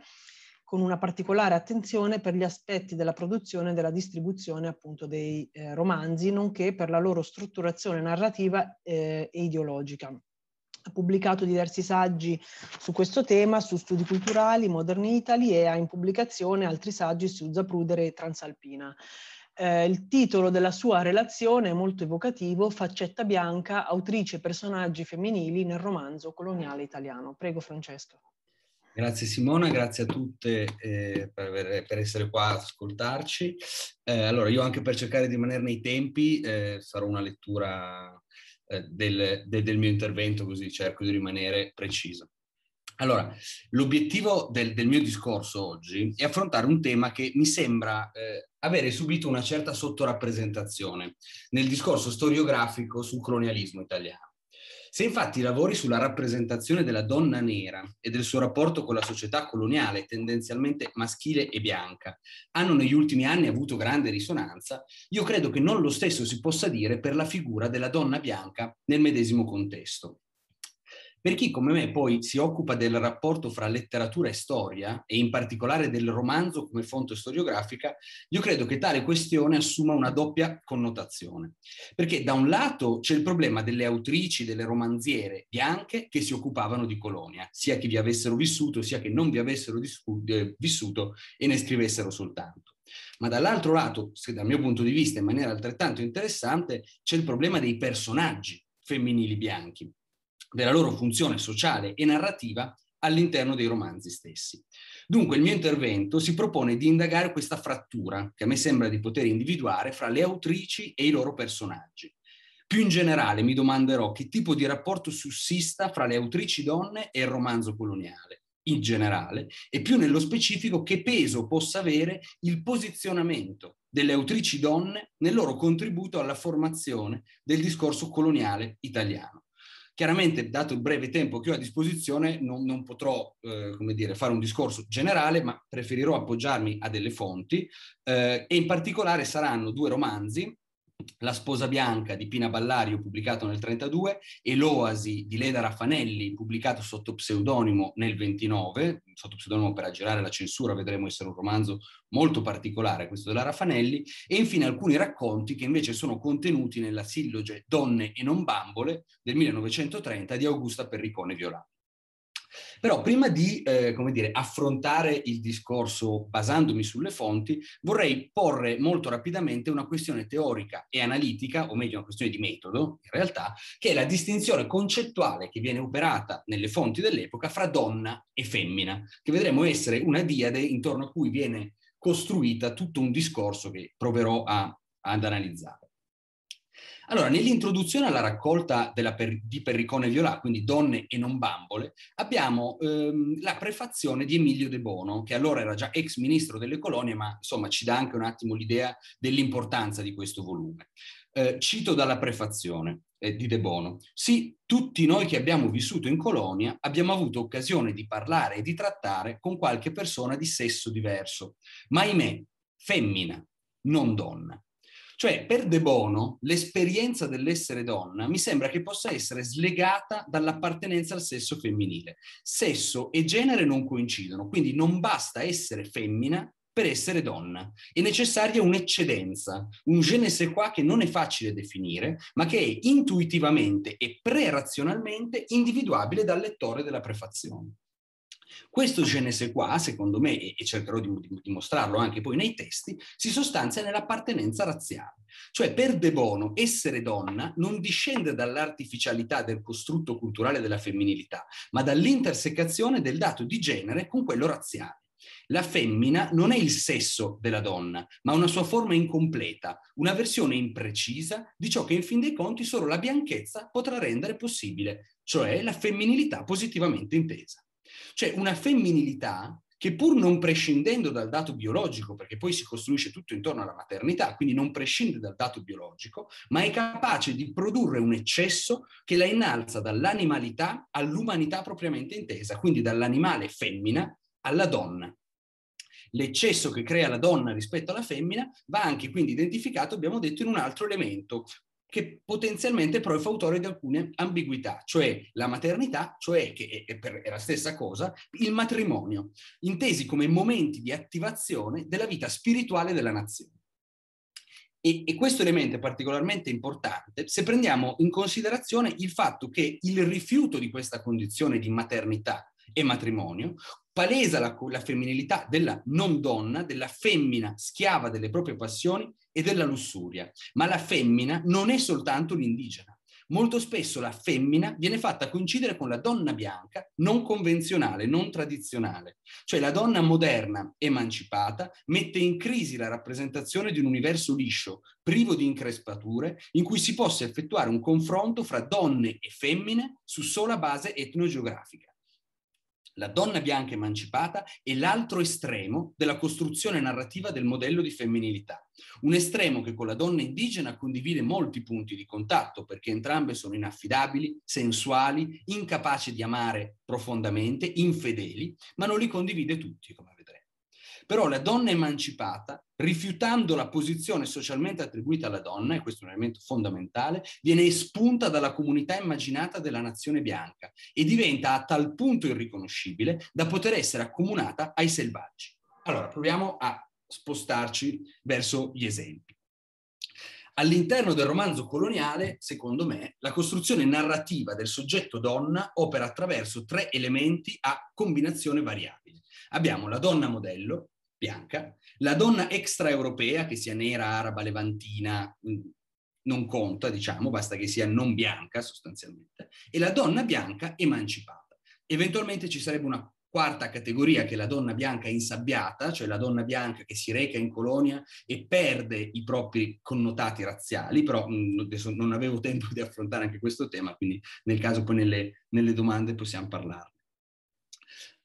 con una particolare attenzione per gli aspetti della produzione e della distribuzione appunto dei eh, romanzi, nonché per la loro strutturazione narrativa eh, e ideologica. Ha pubblicato diversi saggi su questo tema, su studi culturali, Modern Italy e ha in pubblicazione altri saggi su Zaprudere e Transalpina. Eh, il titolo della sua relazione è molto evocativo, Faccetta Bianca, autrice e personaggi femminili nel romanzo coloniale italiano. Prego Francesco. Grazie Simona, grazie a tutte eh, per, aver, per, essere qua ad ascoltarci. Eh, allora, io anche per cercare di rimanere nei tempi eh, farò una lettura eh, del, de, del, mio intervento così cerco di rimanere preciso. Allora, l'obiettivo del, del, mio discorso oggi è affrontare un tema che mi sembra eh, avere subito una certa sottorappresentazione nel discorso storiografico sul colonialismo italiano. Se infatti lavori sulla rappresentazione della donna nera e del suo rapporto con la società coloniale, tendenzialmente maschile e bianca, hanno negli ultimi anni avuto grande risonanza, io credo che non lo stesso si possa dire per la figura della donna bianca nel medesimo contesto. Per chi come me poi si occupa del rapporto fra letteratura e storia, e in particolare del romanzo come fonte storiografica, io credo che tale questione assuma una doppia connotazione. Perché da un lato c'è il problema delle autrici, delle romanziere bianche che si occupavano di colonia, sia che vi avessero vissuto, sia che non vi avessero eh, vissuto e ne scrivessero soltanto. Ma dall'altro lato, se dal mio punto di vista in maniera altrettanto interessante, c'è il problema dei personaggi femminili bianchi, della loro funzione sociale e narrativa all'interno dei romanzi stessi. Dunque il mio intervento si propone di indagare questa frattura che a me sembra di poter individuare fra le autrici e i loro personaggi. Più in generale mi domanderò che tipo di rapporto sussista fra le autrici donne e il romanzo coloniale, in generale, e più nello specifico che peso possa avere il posizionamento delle autrici donne nel loro contributo alla formazione del discorso coloniale italiano. Chiaramente, dato il breve tempo che ho a disposizione, non, non potrò eh, come dire, fare un discorso generale, ma preferirò appoggiarmi a delle fonti eh, e in particolare saranno due romanzi la sposa bianca di Pina Ballario, pubblicato nel 1932, e L'oasi di Leda Raffanelli, pubblicato sotto pseudonimo nel 29, sotto pseudonimo per aggirare la censura, vedremo essere un romanzo molto particolare, questo della Raffanelli, e infine alcuni racconti che invece sono contenuti nella silloge Donne e non bambole del 1930 di Augusta Perricone Violante. Però prima di eh, dire, affrontare il discorso basandomi sulle fonti, vorrei porre molto rapidamente una questione teorica e analitica, o meglio una questione di metodo in realtà, che è la distinzione concettuale che viene operata nelle fonti dell'epoca fra donna e femmina, che vedremo essere una diade intorno a cui viene costruita tutto un discorso che proverò a, ad analizzare. Allora, nell'introduzione alla raccolta per, di Perricone Violà, quindi Donne e non bambole, abbiamo ehm, la prefazione di Emilio De Bono, che allora era già ex ministro delle colonie, ma insomma ci dà anche un attimo l'idea dell'importanza di questo volume. Eh, cito dalla prefazione eh, di De Bono. Sì, tutti noi che abbiamo vissuto in colonia abbiamo avuto occasione di parlare e di trattare con qualche persona di sesso diverso, ma ahimè, femmina, non donna. Cioè, per De Bono, l'esperienza dell'essere donna mi sembra che possa essere slegata dall'appartenenza al sesso femminile. Sesso e genere non coincidono, quindi non basta essere femmina per essere donna. È necessaria un'eccedenza, un genese qua che non è facile definire, ma che è intuitivamente e pre-razionalmente individuabile dal lettore della prefazione. Questo je qua, secondo me, e cercherò di mostrarlo anche poi nei testi, si sostanzia nell'appartenenza razziale. Cioè, per De Bono, essere donna non discende dall'artificialità del costrutto culturale della femminilità, ma dall'intersecazione del dato di genere con quello razziale. La femmina non è il sesso della donna, ma una sua forma incompleta, una versione imprecisa di ciò che in fin dei conti solo la bianchezza potrà rendere possibile, cioè la femminilità positivamente intesa. Cioè una femminilità che pur non prescindendo dal dato biologico, perché poi si costruisce tutto intorno alla maternità, quindi non prescinde dal dato biologico, ma è capace di produrre un eccesso che la innalza dall'animalità all'umanità propriamente intesa, quindi dall'animale femmina alla donna. L'eccesso che crea la donna rispetto alla femmina va anche quindi identificato, abbiamo detto, in un altro elemento, che potenzialmente però è fautore di alcune ambiguità, cioè la maternità, cioè che è, è, la stessa cosa, il matrimonio, intesi come momenti di attivazione della vita spirituale della nazione. E, e questo elemento è particolarmente importante se prendiamo in considerazione il fatto che il rifiuto di questa condizione di maternità e matrimonio palesa la, la femminilità della non donna, della femmina schiava delle proprie passioni e della lussuria, ma la femmina non è soltanto l'indigena. Molto spesso la femmina viene fatta coincidere con la donna bianca non convenzionale, non tradizionale, cioè la donna moderna, emancipata, mette in crisi la rappresentazione di un universo liscio, privo di increspature, in cui si possa effettuare un confronto fra donne e femmine su sola base etnogeografica la donna bianca emancipata è l'altro estremo della costruzione narrativa del modello di femminilità. Un estremo che con la donna indigena condivide molti punti di contatto perché entrambe sono inaffidabili, sensuali, incapaci di amare profondamente, infedeli, ma non li condivide tutti, come vedremo. Però la donna emancipata rifiutando la posizione socialmente attribuita alla donna, e questo è un elemento fondamentale, viene espunta dalla comunità immaginata della nazione bianca e diventa a tal punto irriconoscibile da poter essere accomunata ai selvaggi. Allora, proviamo a spostarci verso gli esempi. All'interno del romanzo coloniale, secondo me, la costruzione narrativa del soggetto donna opera attraverso tre elementi a combinazione variabile. Abbiamo la donna modello, bianca, la donna extraeuropea, che sia nera, araba, levantina, mm, non conta, diciamo, basta che sia non bianca sostanzialmente, e la donna bianca emancipata. Eventualmente ci sarebbe una quarta categoria che è la donna bianca insabbiata, cioè la donna bianca che si reca in colonia e perde i propri connotati razziali, però mm, adesso non avevo tempo di affrontare anche questo tema, quindi nel caso poi nelle, nelle domande possiamo parlarne.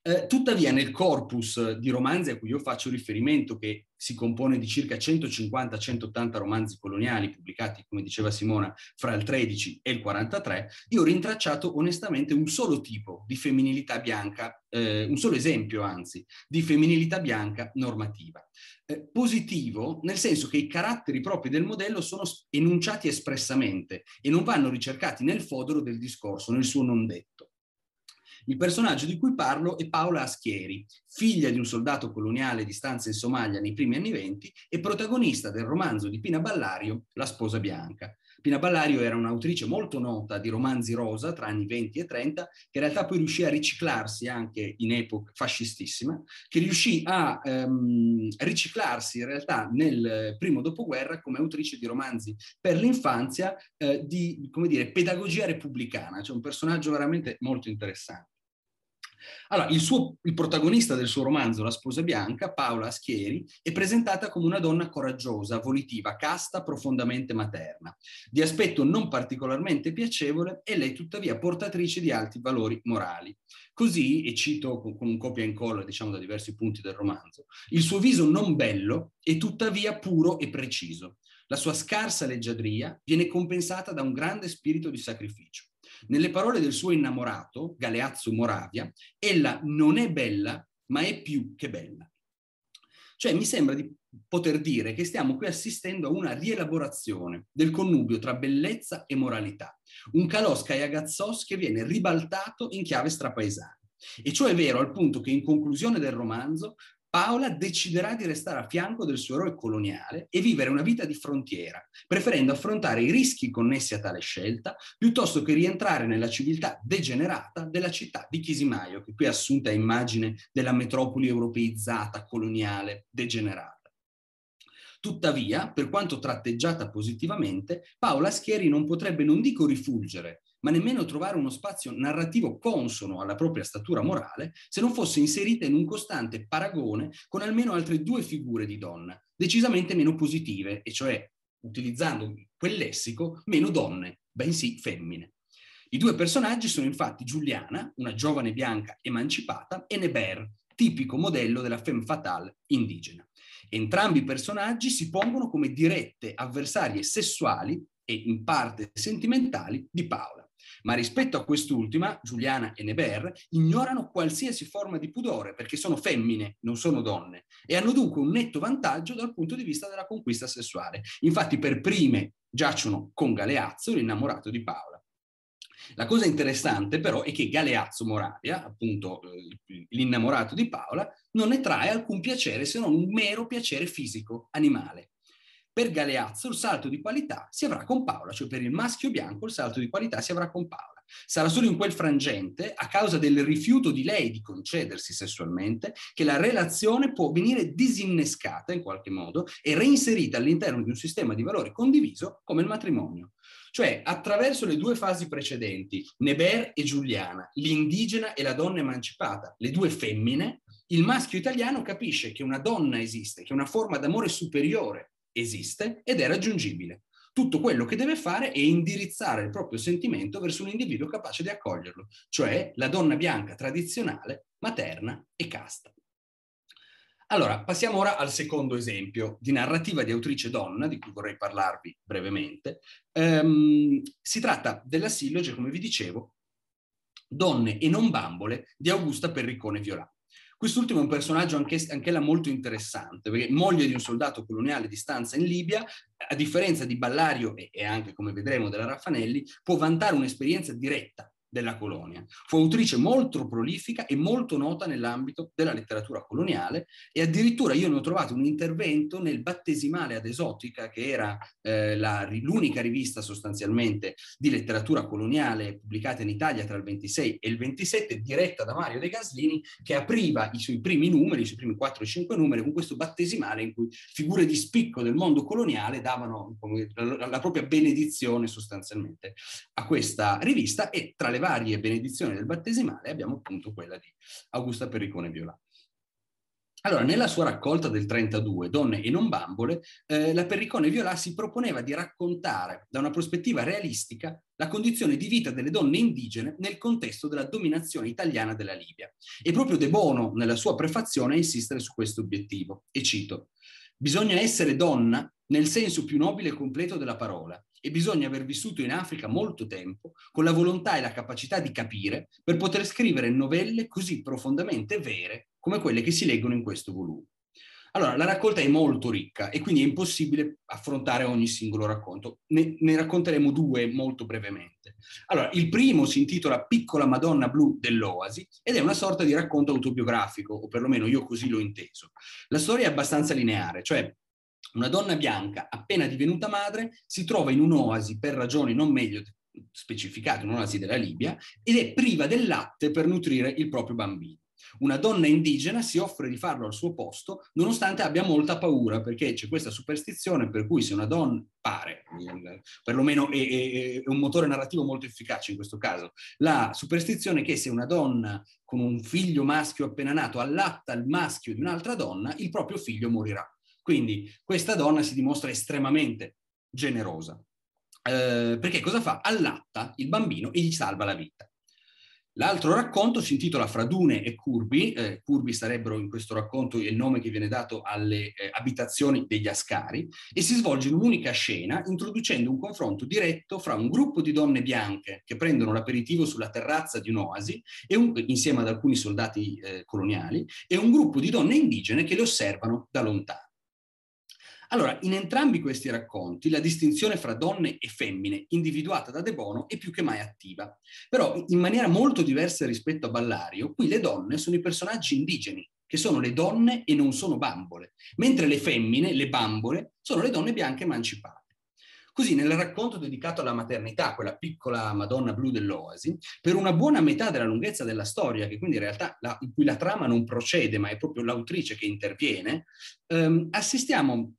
Eh, tuttavia nel corpus di romanzi a cui io faccio riferimento, che si compone di circa 150-180 romanzi coloniali pubblicati, come diceva Simona, fra il 13 e il 43, io ho rintracciato onestamente un solo tipo di femminilità bianca, eh, un solo esempio anzi, di femminilità bianca normativa. Eh, positivo nel senso che i caratteri propri del modello sono enunciati espressamente e non vanno ricercati nel fodero del discorso, nel suo non detto. Il personaggio di cui parlo è Paola Aschieri, figlia di un soldato coloniale di stanza in Somalia nei primi anni venti e protagonista del romanzo di Pina Ballario, La sposa bianca. Pina Ballario era un'autrice molto nota di romanzi rosa tra anni 20 e 30, che in realtà poi riuscì a riciclarsi anche in epoca fascistissima, che riuscì a ehm, riciclarsi in realtà nel primo dopoguerra come autrice di romanzi per l'infanzia eh, di, come dire, pedagogia repubblicana, cioè un personaggio veramente molto interessante. Allora, il, suo, il protagonista del suo romanzo, La sposa bianca, Paola Aschieri, è presentata come una donna coraggiosa, volitiva, casta, profondamente materna. Di aspetto non particolarmente piacevole, è lei tuttavia portatrice di alti valori morali. Così, e cito con, con un copia e incolla, diciamo, da diversi punti del romanzo, il suo viso non bello è tuttavia puro e preciso. La sua scarsa leggiadria viene compensata da un grande spirito di sacrificio. Nelle parole del suo innamorato, Galeazzo Moravia, ella non è bella, ma è più che bella. Cioè mi sembra di poter dire che stiamo qui assistendo a una rielaborazione del connubio tra bellezza e moralità, un Kalosca e Agazzos che viene ribaltato in chiave strapaesana. E ciò è vero al punto che in conclusione del romanzo Paola deciderà di restare a fianco del suo eroe coloniale e vivere una vita di frontiera, preferendo affrontare i rischi connessi a tale scelta piuttosto che rientrare nella civiltà degenerata della città di Chisimaio, che qui è assunta immagine della metropoli europeizzata, coloniale, degenerata. Tuttavia, per quanto tratteggiata positivamente, Paola Schieri non potrebbe, non dico rifulgere, ma nemmeno trovare uno spazio narrativo consono alla propria statura morale se non fosse inserita in un costante paragone con almeno altre due figure di donna, decisamente meno positive, e cioè, utilizzando quel lessico, meno donne, bensì femmine. I due personaggi sono infatti Giuliana, una giovane bianca emancipata, e Neber, tipico modello della femme fatale indigena. Entrambi i personaggi si pongono come dirette avversarie sessuali e in parte sentimentali di Paola ma rispetto a quest'ultima, Giuliana e Neber ignorano qualsiasi forma di pudore perché sono femmine, non sono donne, e hanno dunque un netto vantaggio dal punto di vista della conquista sessuale. Infatti per prime giacciono con Galeazzo, l'innamorato di Paola. La cosa interessante però è che Galeazzo Moravia, appunto eh, l'innamorato di Paola, non ne trae alcun piacere se non un mero piacere fisico, animale. Per Galeazzo il salto di qualità si avrà con Paola, cioè per il maschio bianco il salto di qualità si avrà con Paola. Sarà solo in quel frangente, a causa del rifiuto di lei di concedersi sessualmente, che la relazione può venire disinnescata in qualche modo e reinserita all'interno di un sistema di valori condiviso come il matrimonio. Cioè, attraverso le due fasi precedenti, Neber e Giuliana, l'indigena e la donna emancipata, le due femmine, il maschio italiano capisce che una donna esiste, che è una forma d'amore superiore esiste ed è raggiungibile. Tutto quello che deve fare è indirizzare il proprio sentimento verso un individuo capace di accoglierlo, cioè la donna bianca tradizionale, materna e casta. Allora, passiamo ora al secondo esempio di narrativa di autrice donna, di cui vorrei parlarvi brevemente. Ehm, si tratta della silloge, come vi dicevo, Donne e non bambole di Augusta Perricone Violante. Quest'ultimo è un personaggio anche, anch'ella molto interessante, perché moglie di un soldato coloniale di stanza in Libia, a differenza di Ballario e anche, come vedremo, della Raffanelli, può vantare un'esperienza diretta della colonia. Fu autrice molto prolifica e molto nota nell'ambito della letteratura coloniale e addirittura io ne ho trovato un intervento nel battesimale ad Esotica, che era eh, la, l'unica rivista sostanzialmente di letteratura coloniale pubblicata in Italia tra il 26 e il 27, diretta da Mario De Gaslini, che apriva i suoi primi numeri, i suoi primi 4 o 5 numeri, con questo battesimale in cui figure di spicco del mondo coloniale davano la, la propria benedizione sostanzialmente a questa rivista e tra le le varie benedizioni del battesimale abbiamo appunto quella di Augusta Perricone Viola. Allora, nella sua raccolta del 32, Donne e non bambole, eh, la Perricone Viola si proponeva di raccontare da una prospettiva realistica la condizione di vita delle donne indigene nel contesto della dominazione italiana della Libia. E proprio De Bono, nella sua prefazione, insiste su questo obiettivo. E cito, bisogna essere donna nel senso più nobile e completo della parola, e bisogna aver vissuto in Africa molto tempo con la volontà e la capacità di capire per poter scrivere novelle così profondamente vere come quelle che si leggono in questo volume. Allora, la raccolta è molto ricca e quindi è impossibile affrontare ogni singolo racconto. Ne, ne racconteremo due molto brevemente. Allora, il primo si intitola Piccola Madonna Blu dell'Oasi ed è una sorta di racconto autobiografico, o perlomeno io così l'ho inteso. La storia è abbastanza lineare, cioè una donna bianca appena divenuta madre si trova in un'oasi per ragioni non meglio specificate, un'oasi della Libia, ed è priva del latte per nutrire il proprio bambino. Una donna indigena si offre di farlo al suo posto, nonostante abbia molta paura, perché c'è questa superstizione per cui se una donna, pare, perlomeno è, è, è, un motore narrativo molto efficace in questo caso, la superstizione che se una donna con un figlio maschio appena nato allatta il maschio di un'altra donna, il proprio figlio morirà. Quindi questa donna si dimostra estremamente generosa. Eh, perché cosa fa? Allatta il bambino e gli salva la vita. L'altro racconto si intitola Fra Dune e Curbi, eh, Curbi sarebbero in questo racconto il nome che viene dato alle eh, abitazioni degli Ascari, e si svolge in un'unica scena introducendo un confronto diretto fra un gruppo di donne bianche che prendono l'aperitivo sulla terrazza di un'oasi, un, insieme ad alcuni soldati eh, coloniali, e un gruppo di donne indigene che le osservano da lontano. Allora, in entrambi questi racconti la distinzione fra donne e femmine, individuata da De Bono, è più che mai attiva. Però, in maniera molto diversa rispetto a Ballario, qui le donne sono i personaggi indigeni, che sono le donne e non sono bambole, mentre le femmine, le bambole, sono le donne bianche emancipate. Così nel racconto dedicato alla maternità, quella piccola Madonna blu dell'Oasi, per una buona metà della lunghezza della storia, che quindi in realtà la, in cui la trama non procede, ma è proprio l'autrice che interviene, ehm, assistiamo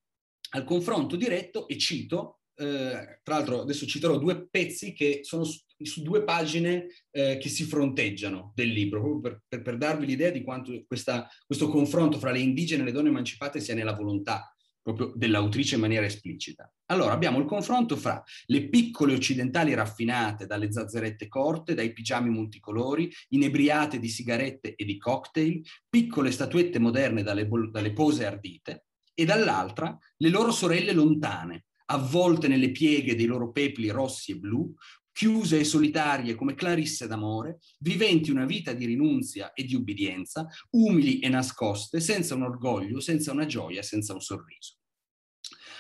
al confronto diretto e cito, eh, tra l'altro adesso citerò due pezzi che sono su, su due pagine eh, che si fronteggiano del libro, proprio per, per, per darvi l'idea di quanto questa, questo confronto fra le indigene e le donne emancipate sia nella volontà proprio dell'autrice in maniera esplicita. Allora abbiamo il confronto fra le piccole occidentali raffinate dalle zazzerette corte, dai pigiami multicolori, inebriate di sigarette e di cocktail, piccole statuette moderne dalle, dalle pose ardite, e dall'altra le loro sorelle lontane, avvolte nelle pieghe dei loro pepli rossi e blu, chiuse e solitarie come clarisse d'amore, viventi una vita di rinunzia e di ubbidienza, umili e nascoste, senza un orgoglio, senza una gioia, senza un sorriso.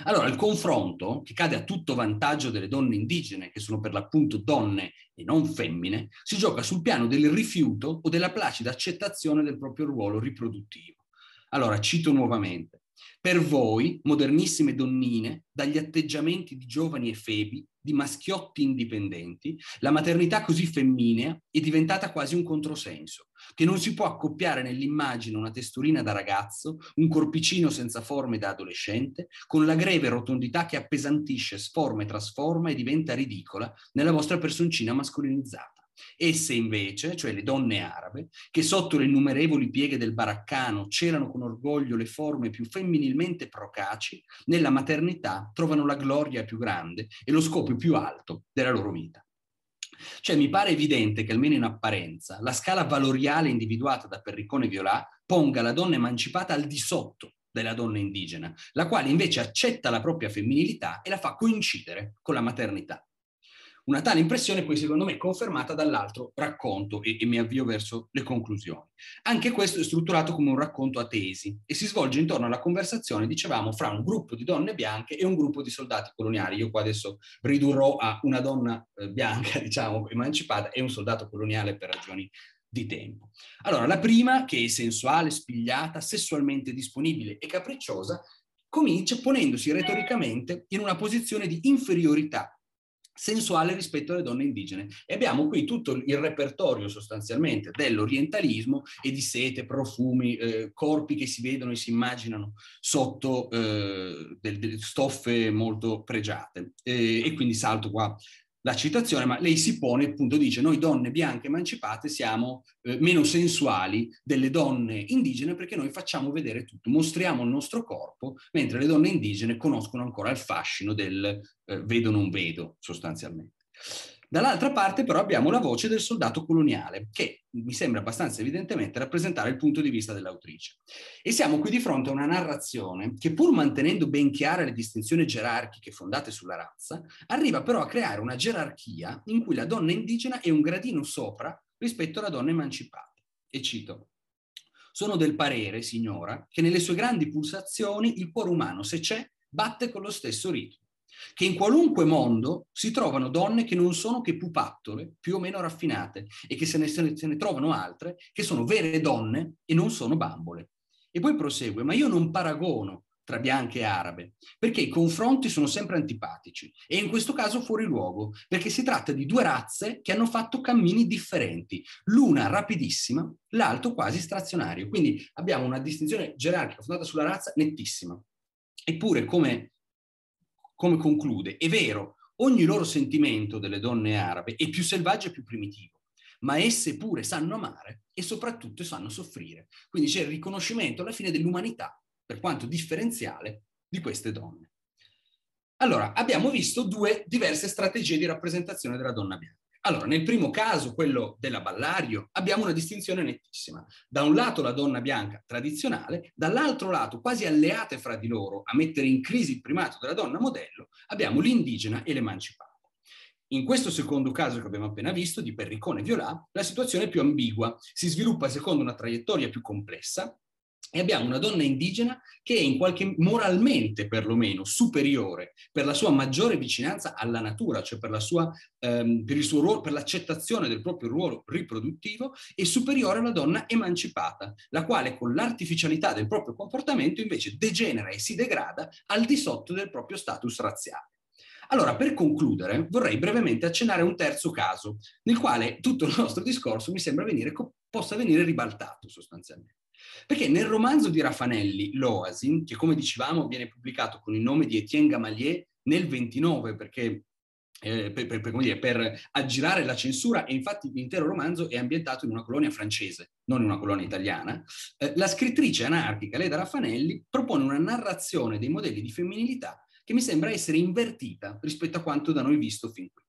Allora, il confronto, che cade a tutto vantaggio delle donne indigene, che sono per l'appunto donne e non femmine, si gioca sul piano del rifiuto o della placida accettazione del proprio ruolo riproduttivo. Allora, cito nuovamente, per voi, modernissime donnine, dagli atteggiamenti di giovani e febi, di maschiotti indipendenti, la maternità così femminea è diventata quasi un controsenso, che non si può accoppiare nell'immagine una testolina da ragazzo, un corpicino senza forme da adolescente, con la greve rotondità che appesantisce, sforma e trasforma e diventa ridicola nella vostra personcina mascolinizzata. Esse invece, cioè le donne arabe, che sotto le innumerevoli pieghe del baraccano celano con orgoglio le forme più femminilmente procaci, nella maternità trovano la gloria più grande e lo scopo più alto della loro vita. Cioè mi pare evidente che almeno in apparenza la scala valoriale individuata da Perricone Violà ponga la donna emancipata al di sotto della donna indigena, la quale invece accetta la propria femminilità e la fa coincidere con la maternità. Una tale impressione poi secondo me è confermata dall'altro racconto e, e mi avvio verso le conclusioni. Anche questo è strutturato come un racconto a tesi e si svolge intorno alla conversazione, dicevamo, fra un gruppo di donne bianche e un gruppo di soldati coloniali. Io qua adesso ridurrò a una donna eh, bianca, <laughs> diciamo, emancipata e un soldato coloniale per ragioni di tempo. Allora, la prima, che è sensuale, spigliata, sessualmente disponibile e capricciosa, comincia ponendosi retoricamente in una posizione di inferiorità sensuale rispetto alle donne indigene. E abbiamo qui tutto il repertorio sostanzialmente dell'orientalismo e di sete, profumi, eh, corpi che si vedono e si immaginano sotto eh, delle stoffe molto pregiate. E, e, quindi salto qua la citazione, ma lei si pone, appunto dice, noi donne bianche emancipate siamo eh, meno sensuali delle donne indigene perché noi facciamo vedere tutto, mostriamo il nostro corpo, mentre le donne indigene conoscono ancora il fascino del eh, vedo non vedo, sostanzialmente. Dall'altra parte però abbiamo la voce del soldato coloniale, che mi sembra abbastanza evidentemente rappresentare il punto di vista dell'autrice. E siamo qui di fronte a una narrazione che pur mantenendo ben chiare le distinzioni gerarchiche fondate sulla razza, arriva però a creare una gerarchia in cui la donna indigena è un gradino sopra rispetto alla donna emancipata. E cito, sono del parere, signora, che nelle sue grandi pulsazioni il cuore umano, se c'è, batte con lo stesso ritmo che in qualunque mondo si trovano donne che non sono che pupattole più o meno raffinate e che se ne, se ne, trovano altre che sono vere donne e non sono bambole. E poi prosegue, ma io non paragono tra bianche e arabe, perché i confronti sono sempre antipatici e in questo caso fuori luogo, perché si tratta di due razze che hanno fatto cammini differenti, l'una rapidissima, l'altro quasi strazionario. Quindi abbiamo una distinzione gerarchica fondata sulla razza nettissima. Eppure, come come conclude, è vero, ogni loro sentimento delle donne arabe è più selvaggio e più primitivo, ma esse pure sanno amare e soprattutto sanno soffrire. Quindi c'è il riconoscimento alla fine dell'umanità, per quanto differenziale, di queste donne. Allora, abbiamo visto due diverse strategie di rappresentazione della donna bianca. Allora, nel primo caso, quello della Ballario, abbiamo una distinzione nettissima. Da un lato la donna bianca tradizionale, dall'altro lato, quasi alleate fra di loro a mettere in crisi il primato della donna modello, abbiamo l'indigena e l'emancipato. In questo secondo caso che abbiamo appena visto, di Perricone e Violà, la situazione è più ambigua, si sviluppa secondo una traiettoria più complessa, e abbiamo una donna indigena che è in qualche moralmente perlomeno superiore per la sua maggiore vicinanza alla natura, cioè per, la sua, ehm, per, il suo ruolo, per l'accettazione del proprio ruolo riproduttivo, e superiore alla donna emancipata, la quale con l'artificialità del proprio comportamento invece degenera e si degrada al di sotto del proprio status razziale. Allora, per concludere, vorrei brevemente accennare un terzo caso, nel quale tutto il nostro discorso mi sembra venire, possa venire ribaltato sostanzialmente. Perché nel romanzo di Raffanelli, L'Oasin, che come dicevamo viene pubblicato con il nome di Etienne Gamalier nel 29, perché eh, per, per, per, dire, per, aggirare la censura e infatti l'intero romanzo è ambientato in una colonia francese, non in una colonia italiana, eh, la scrittrice anarchica Leda Raffanelli propone una narrazione dei modelli di femminilità che mi sembra essere invertita rispetto a quanto da noi visto fin qui.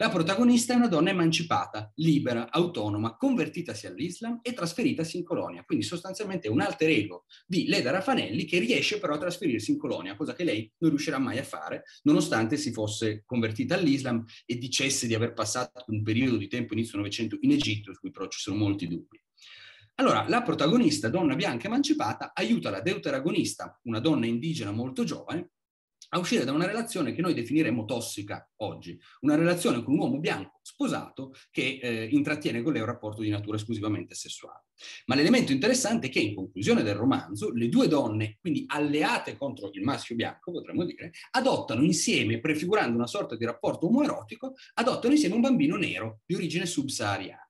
La protagonista è una donna emancipata, libera, autonoma, convertitasi all'Islam e trasferitasi in colonia. Quindi sostanzialmente è un alter ego di Leda Raffanelli che riesce però a trasferirsi in colonia, cosa che lei non riuscirà mai a fare, nonostante si fosse convertita all'Islam e dicesse di aver passato un periodo di tempo inizio Novecento in Egitto, su cui però ci sono molti dubbi. Allora, la protagonista, donna bianca emancipata, aiuta la deuteragonista, una donna indigena molto giovane, a uscire da una relazione che noi definiremo tossica oggi, una relazione con un uomo bianco sposato che eh, intrattiene con lei un rapporto di natura esclusivamente sessuale. Ma l'elemento interessante è che in conclusione del romanzo le due donne, quindi alleate contro il maschio bianco, potremmo dire, adottano insieme, prefigurando una sorta di rapporto omoerotico, adottano insieme un bambino nero di origine subsahariana.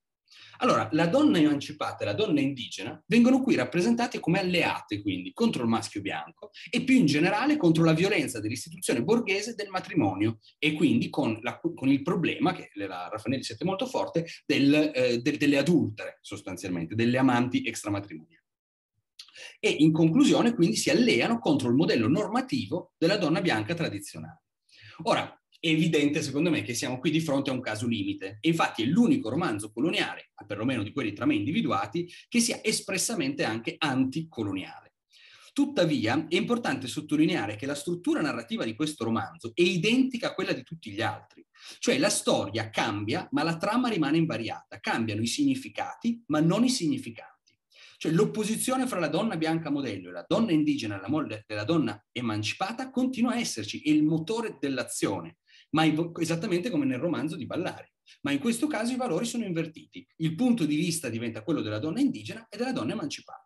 Allora, la donna emancipata e la donna indigena vengono qui rappresentate come alleate, quindi, contro il maschio bianco e più in generale contro la violenza dell'istituzione borghese del matrimonio e quindi con, la, con il problema, che la Raffanelli siete molto forte, del, eh, de, delle adultere, sostanzialmente, delle amanti extramatrimoniali e in conclusione quindi si alleano contro il modello normativo della donna bianca tradizionale. Ora, è evidente secondo me che siamo qui di fronte a un caso limite. E infatti è l'unico romanzo coloniale, perlomeno di quelli tra me individuati, che sia espressamente anche anticoloniale. Tuttavia è importante sottolineare che la struttura narrativa di questo romanzo è identica a quella di tutti gli altri, cioè la storia cambia ma la trama rimane invariata, cambiano i significati ma non i significanti. Cioè l'opposizione fra la donna bianca modello e la donna indigena, la moglie della donna emancipata, continua a esserci, è il motore dell'azione ma esattamente come nel romanzo di Ballari. Ma in questo caso i valori sono invertiti. Il punto di vista diventa quello della donna indigena e della donna emancipata.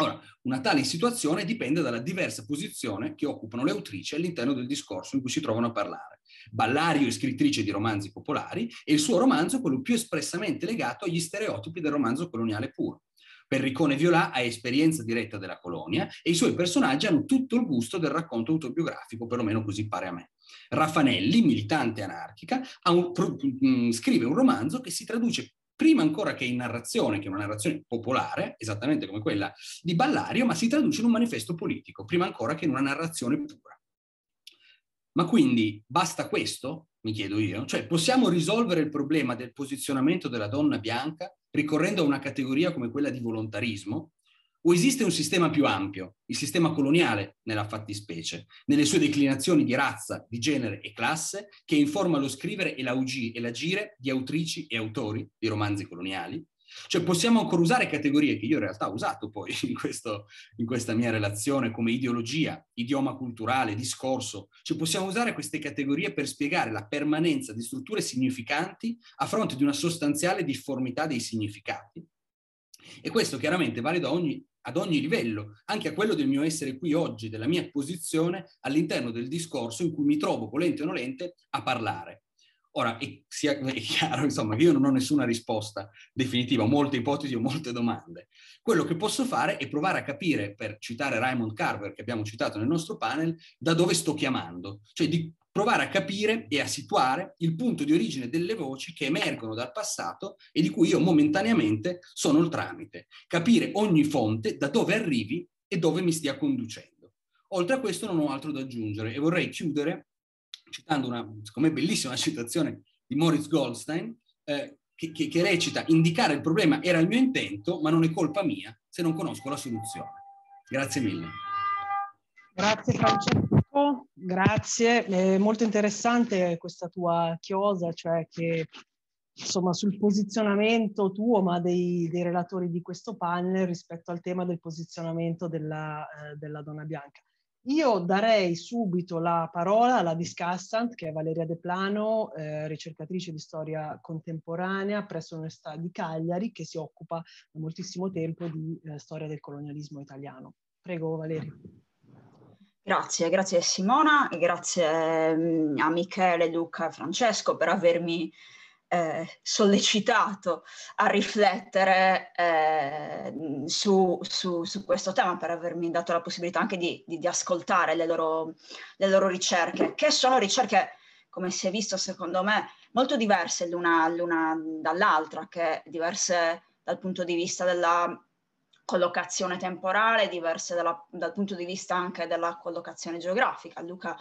Ora, una tale situazione dipende dalla diversa posizione che occupano le autrici all'interno del discorso in cui si trovano a parlare. Ballario è scrittrice di romanzi popolari e il suo romanzo è quello più espressamente legato agli stereotipi del romanzo coloniale puro. Perricone Violà ha esperienza diretta della colonia e i suoi personaggi hanno tutto il gusto del racconto autobiografico, perlomeno così pare a me. Raffanelli, militante anarchica, un, pro, mm, scrive un romanzo che si traduce prima ancora che in narrazione, che è una narrazione popolare, esattamente come quella di Ballario, ma si traduce in un manifesto politico, prima ancora che in una narrazione pura. Ma quindi basta questo? Mi chiedo io. Cioè, possiamo risolvere il problema del posizionamento della donna bianca ricorrendo a una categoria come quella di volontarismo, o esiste un sistema più ampio, il sistema coloniale nella fattispecie, nelle sue declinazioni di razza, di genere e classe, che informa lo scrivere e l'agire di autrici e autori di romanzi coloniali? Cioè possiamo ancora usare categorie che io in realtà ho usato poi in, questo, in questa mia relazione come ideologia, idioma culturale, discorso, cioè possiamo usare queste categorie per spiegare la permanenza di strutture significanti a fronte di una sostanziale difformità dei significati e questo chiaramente valido ogni, ad ogni livello, anche a quello del mio essere qui oggi, della mia posizione all'interno del discorso in cui mi trovo, volente o nolente, a parlare. Ora, è, sia, <laughs> è chiaro, insomma, che io non ho nessuna risposta definitiva, ho molte ipotesi o molte domande. Quello che posso fare è provare a capire, per citare Raymond Carver, che abbiamo citato nel nostro panel, da dove sto chiamando, cioè di provare a capire e a situare il punto di origine delle voci che emergono dal passato e di cui io momentaneamente sono il tramite, capire ogni fonte da dove arrivi e dove mi stia conducendo. Oltre a questo non ho altro da aggiungere e vorrei chiudere citando una, secondo me, bellissima citazione di Moritz Goldstein, eh, che, che, che recita indicare il problema era il mio intento, ma non è colpa mia se non conosco la soluzione. Grazie mille. Grazie Francesco. Grazie, è molto interessante questa tua chiosa, cioè che insomma sul posizionamento tuo ma dei, dei relatori di questo panel rispetto al tema del posizionamento della, eh, della donna bianca. Io darei subito la parola alla discussant che è Valeria De Plano, eh, ricercatrice di storia contemporanea presso l'Università di Cagliari che si occupa da moltissimo tempo di eh, storia del colonialismo italiano. Prego Valeria. Grazie, grazie Simona e grazie mm, a Michele, Luca e Francesco per avermi eh, sollecitato a riflettere eh, su, su, su, questo tema, per avermi dato la possibilità anche di, di, di ascoltare le loro, le loro, ricerche, che sono ricerche, come si è visto secondo me, molto diverse l'una, l'una dall'altra, che diverse dal punto di vista della collocazione temporale diverse dalla, dal punto di vista anche della collocazione geografica. Luca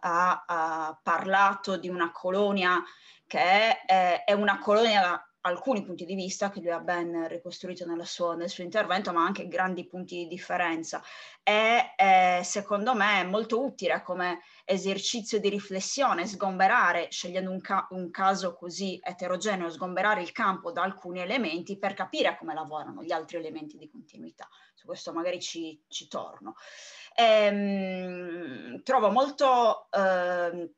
ha, ha parlato di una colonia che è, è una colonia alcuni punti di vista che lui ha ben ricostruito sua, nel suo intervento, ma anche grandi punti di differenza. E eh, secondo me è molto utile come esercizio di riflessione sgomberare, scegliendo un, ca- un, caso così eterogeneo, sgomberare il campo da alcuni elementi per capire come lavorano gli altri elementi di continuità. Su questo magari ci, ci torno. E, ehm, trovo molto... Eh,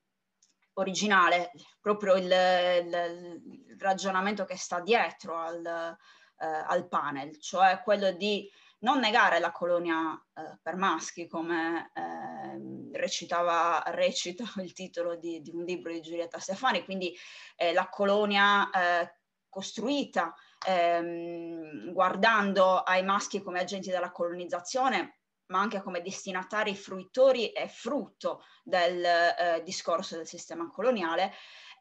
originale, proprio il, il, il ragionamento che sta dietro al, eh, al, panel, cioè quello di non negare la colonia eh, per maschi, come eh, recitava, recita <laughs> il titolo di, di, un libro di Giulietta Stefani, quindi eh, la colonia eh, costruita ehm, guardando ai maschi come agenti della colonizzazione ma anche come destinatari fruitori e frutto del eh, discorso del sistema coloniale,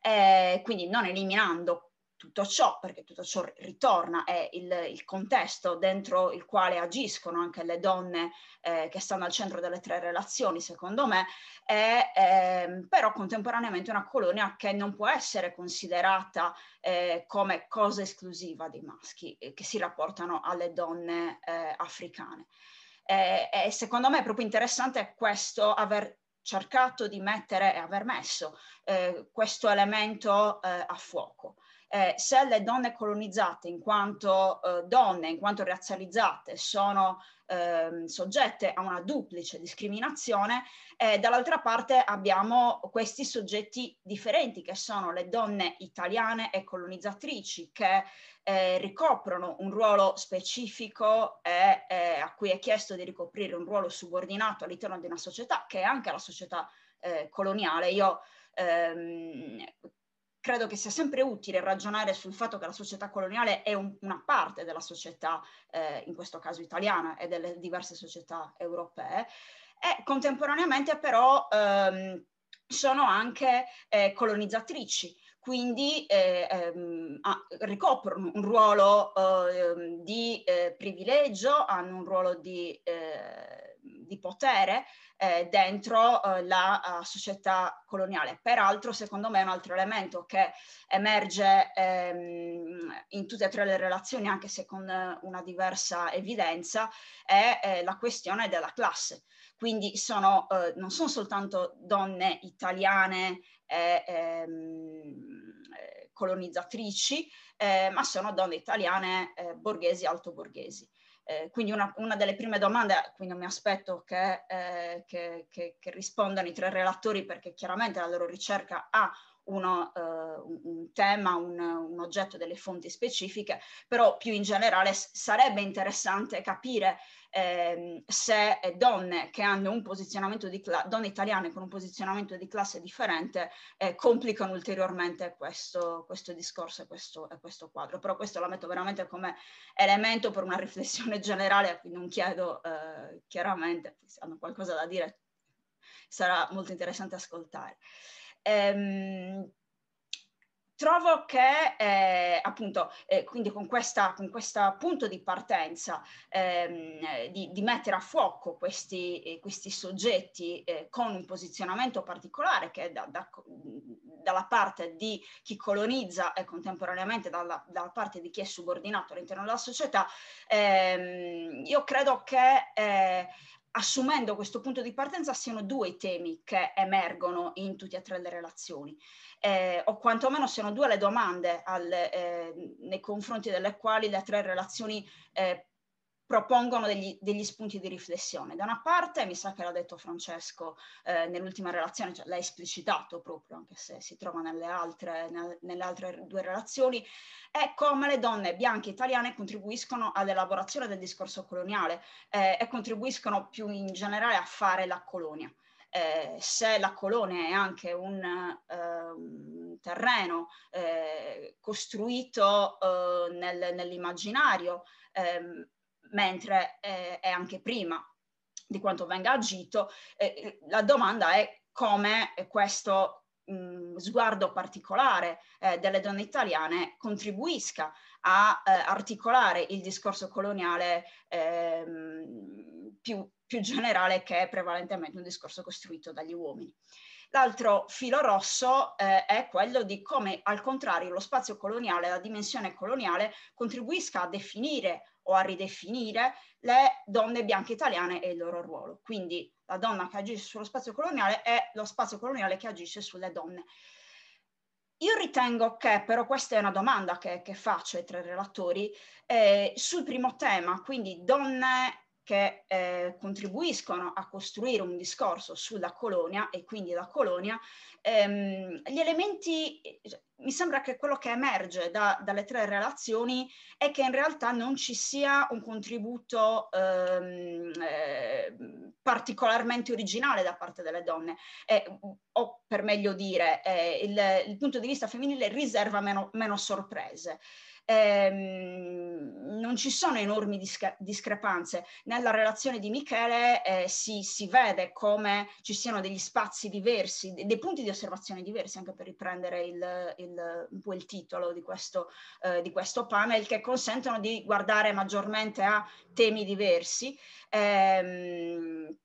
eh, quindi non eliminando tutto ciò, perché tutto ciò ritorna, è il, il contesto dentro il quale agiscono anche le donne eh, che stanno al centro delle tre relazioni, secondo me, è eh, però contemporaneamente una colonia che non può essere considerata eh, come cosa esclusiva dei maschi eh, che si rapportano alle donne eh, africane. E, e secondo me è proprio interessante questo aver cercato di mettere e aver messo eh, questo elemento eh, a fuoco. Eh, se le donne colonizzate in quanto eh, donne, in quanto razzializzate, sono ehm, soggette a una duplice discriminazione, eh, dall'altra parte abbiamo questi soggetti differenti che sono le donne italiane e colonizzatrici che eh, ricoprono un ruolo specifico e eh, a cui è chiesto di ricoprire un ruolo subordinato all'interno di una società che è anche la società eh, coloniale. Io ehm, credo che sia sempre utile ragionare sul fatto che la società coloniale è un, una parte della società, eh, in questo caso italiana, e delle diverse società europee, e contemporaneamente però ehm, sono anche eh, colonizzatrici quindi eh, ehm, ah, ricoprono un ruolo eh, di eh, privilegio, hanno un ruolo di, eh, di potere eh, dentro eh, la ah, società coloniale. Peraltro, secondo me, un altro elemento che emerge ehm, in tutte e tre le relazioni, anche se con una diversa evidenza, è la questione della classe quindi sono, eh, non sono soltanto donne italiane Ehm, eh, ehm, colonizzatrici, eh, ma sono donne italiane eh, borghesi, altoborghesi. Eh, quindi una, una, delle prime domande, quindi mi aspetto che, eh, che, che, che, rispondano i tre relatori perché chiaramente la loro ricerca ha uno, eh, un, un, tema, un, un oggetto, delle fonti specifiche, però più in generale sarebbe interessante capire Ehm, se donne che hanno un posizionamento di classe, donne italiane con un posizionamento di classe differente, eh, complicano ulteriormente questo, questo discorso e questo, e questo, quadro. Però questo lo metto veramente come elemento per una riflessione <laughs> generale quindi non chiedo eh, chiaramente, se hanno qualcosa da dire sarà molto interessante ascoltare. Ehm, trovo che eh, appunto, eh, quindi con, questa, con questo punto di partenza ehm, di, di, mettere a fuoco questi, eh, questi soggetti eh, con un posizionamento particolare che è da, da, dalla parte di chi colonizza e contemporaneamente dalla, dalla parte di chi è subordinato all'interno della società, ehm, io credo che eh, assumendo questo punto di partenza siano due i temi che emergono in tutte e tre le relazioni, eh, o quantomeno siano due le domande al, eh, nei confronti delle quali le tre relazioni eh, propongono degli, degli, spunti di riflessione. Da una parte, mi sa che l'ha detto Francesco eh, nell'ultima relazione, cioè l'ha esplicitato proprio, anche se si trova nelle altre, nel, nelle altre due relazioni, è come le donne bianche italiane contribuiscono all'elaborazione del discorso coloniale eh, e contribuiscono più in generale a fare la colonia. Eh, se la colonia è anche un, eh, un terreno eh, costruito eh, nel, nell'immaginario, ehm, mentre eh, è anche prima di quanto venga agito. Eh, la domanda è come questo sguardo particolare eh, delle donne italiane contribuisca a eh, articolare il discorso coloniale ehm, più, più, generale che è prevalentemente un discorso costruito dagli uomini. L'altro filo rosso eh, è quello di come al contrario lo spazio coloniale, la dimensione coloniale contribuisca a definire o a ridefinire le donne bianche italiane e il loro ruolo. Quindi la donna che agisce sullo spazio coloniale è lo spazio coloniale che agisce sulle donne. Io ritengo che, però questa è una domanda che, che faccio ai tre relatori, eh, sul primo tema, quindi donne che eh, contribuiscono a costruire un discorso sulla colonia e quindi la colonia, ehm, gli elementi, eh, mi sembra che quello che emerge da, dalle tre relazioni è che in realtà non ci sia un contributo ehm, eh, particolarmente originale da parte delle donne, eh, o per meglio dire, eh, il, il, punto di vista femminile riserva meno, meno sorprese ehm, non ci sono enormi disca- discrepanze. Nella relazione di Michele eh, si, si, vede come ci siano degli spazi diversi, dei punti di osservazione diversi, anche per riprendere il, il, un po' il titolo di questo, eh, di questo panel, che consentono di guardare maggiormente a temi diversi. Ehm,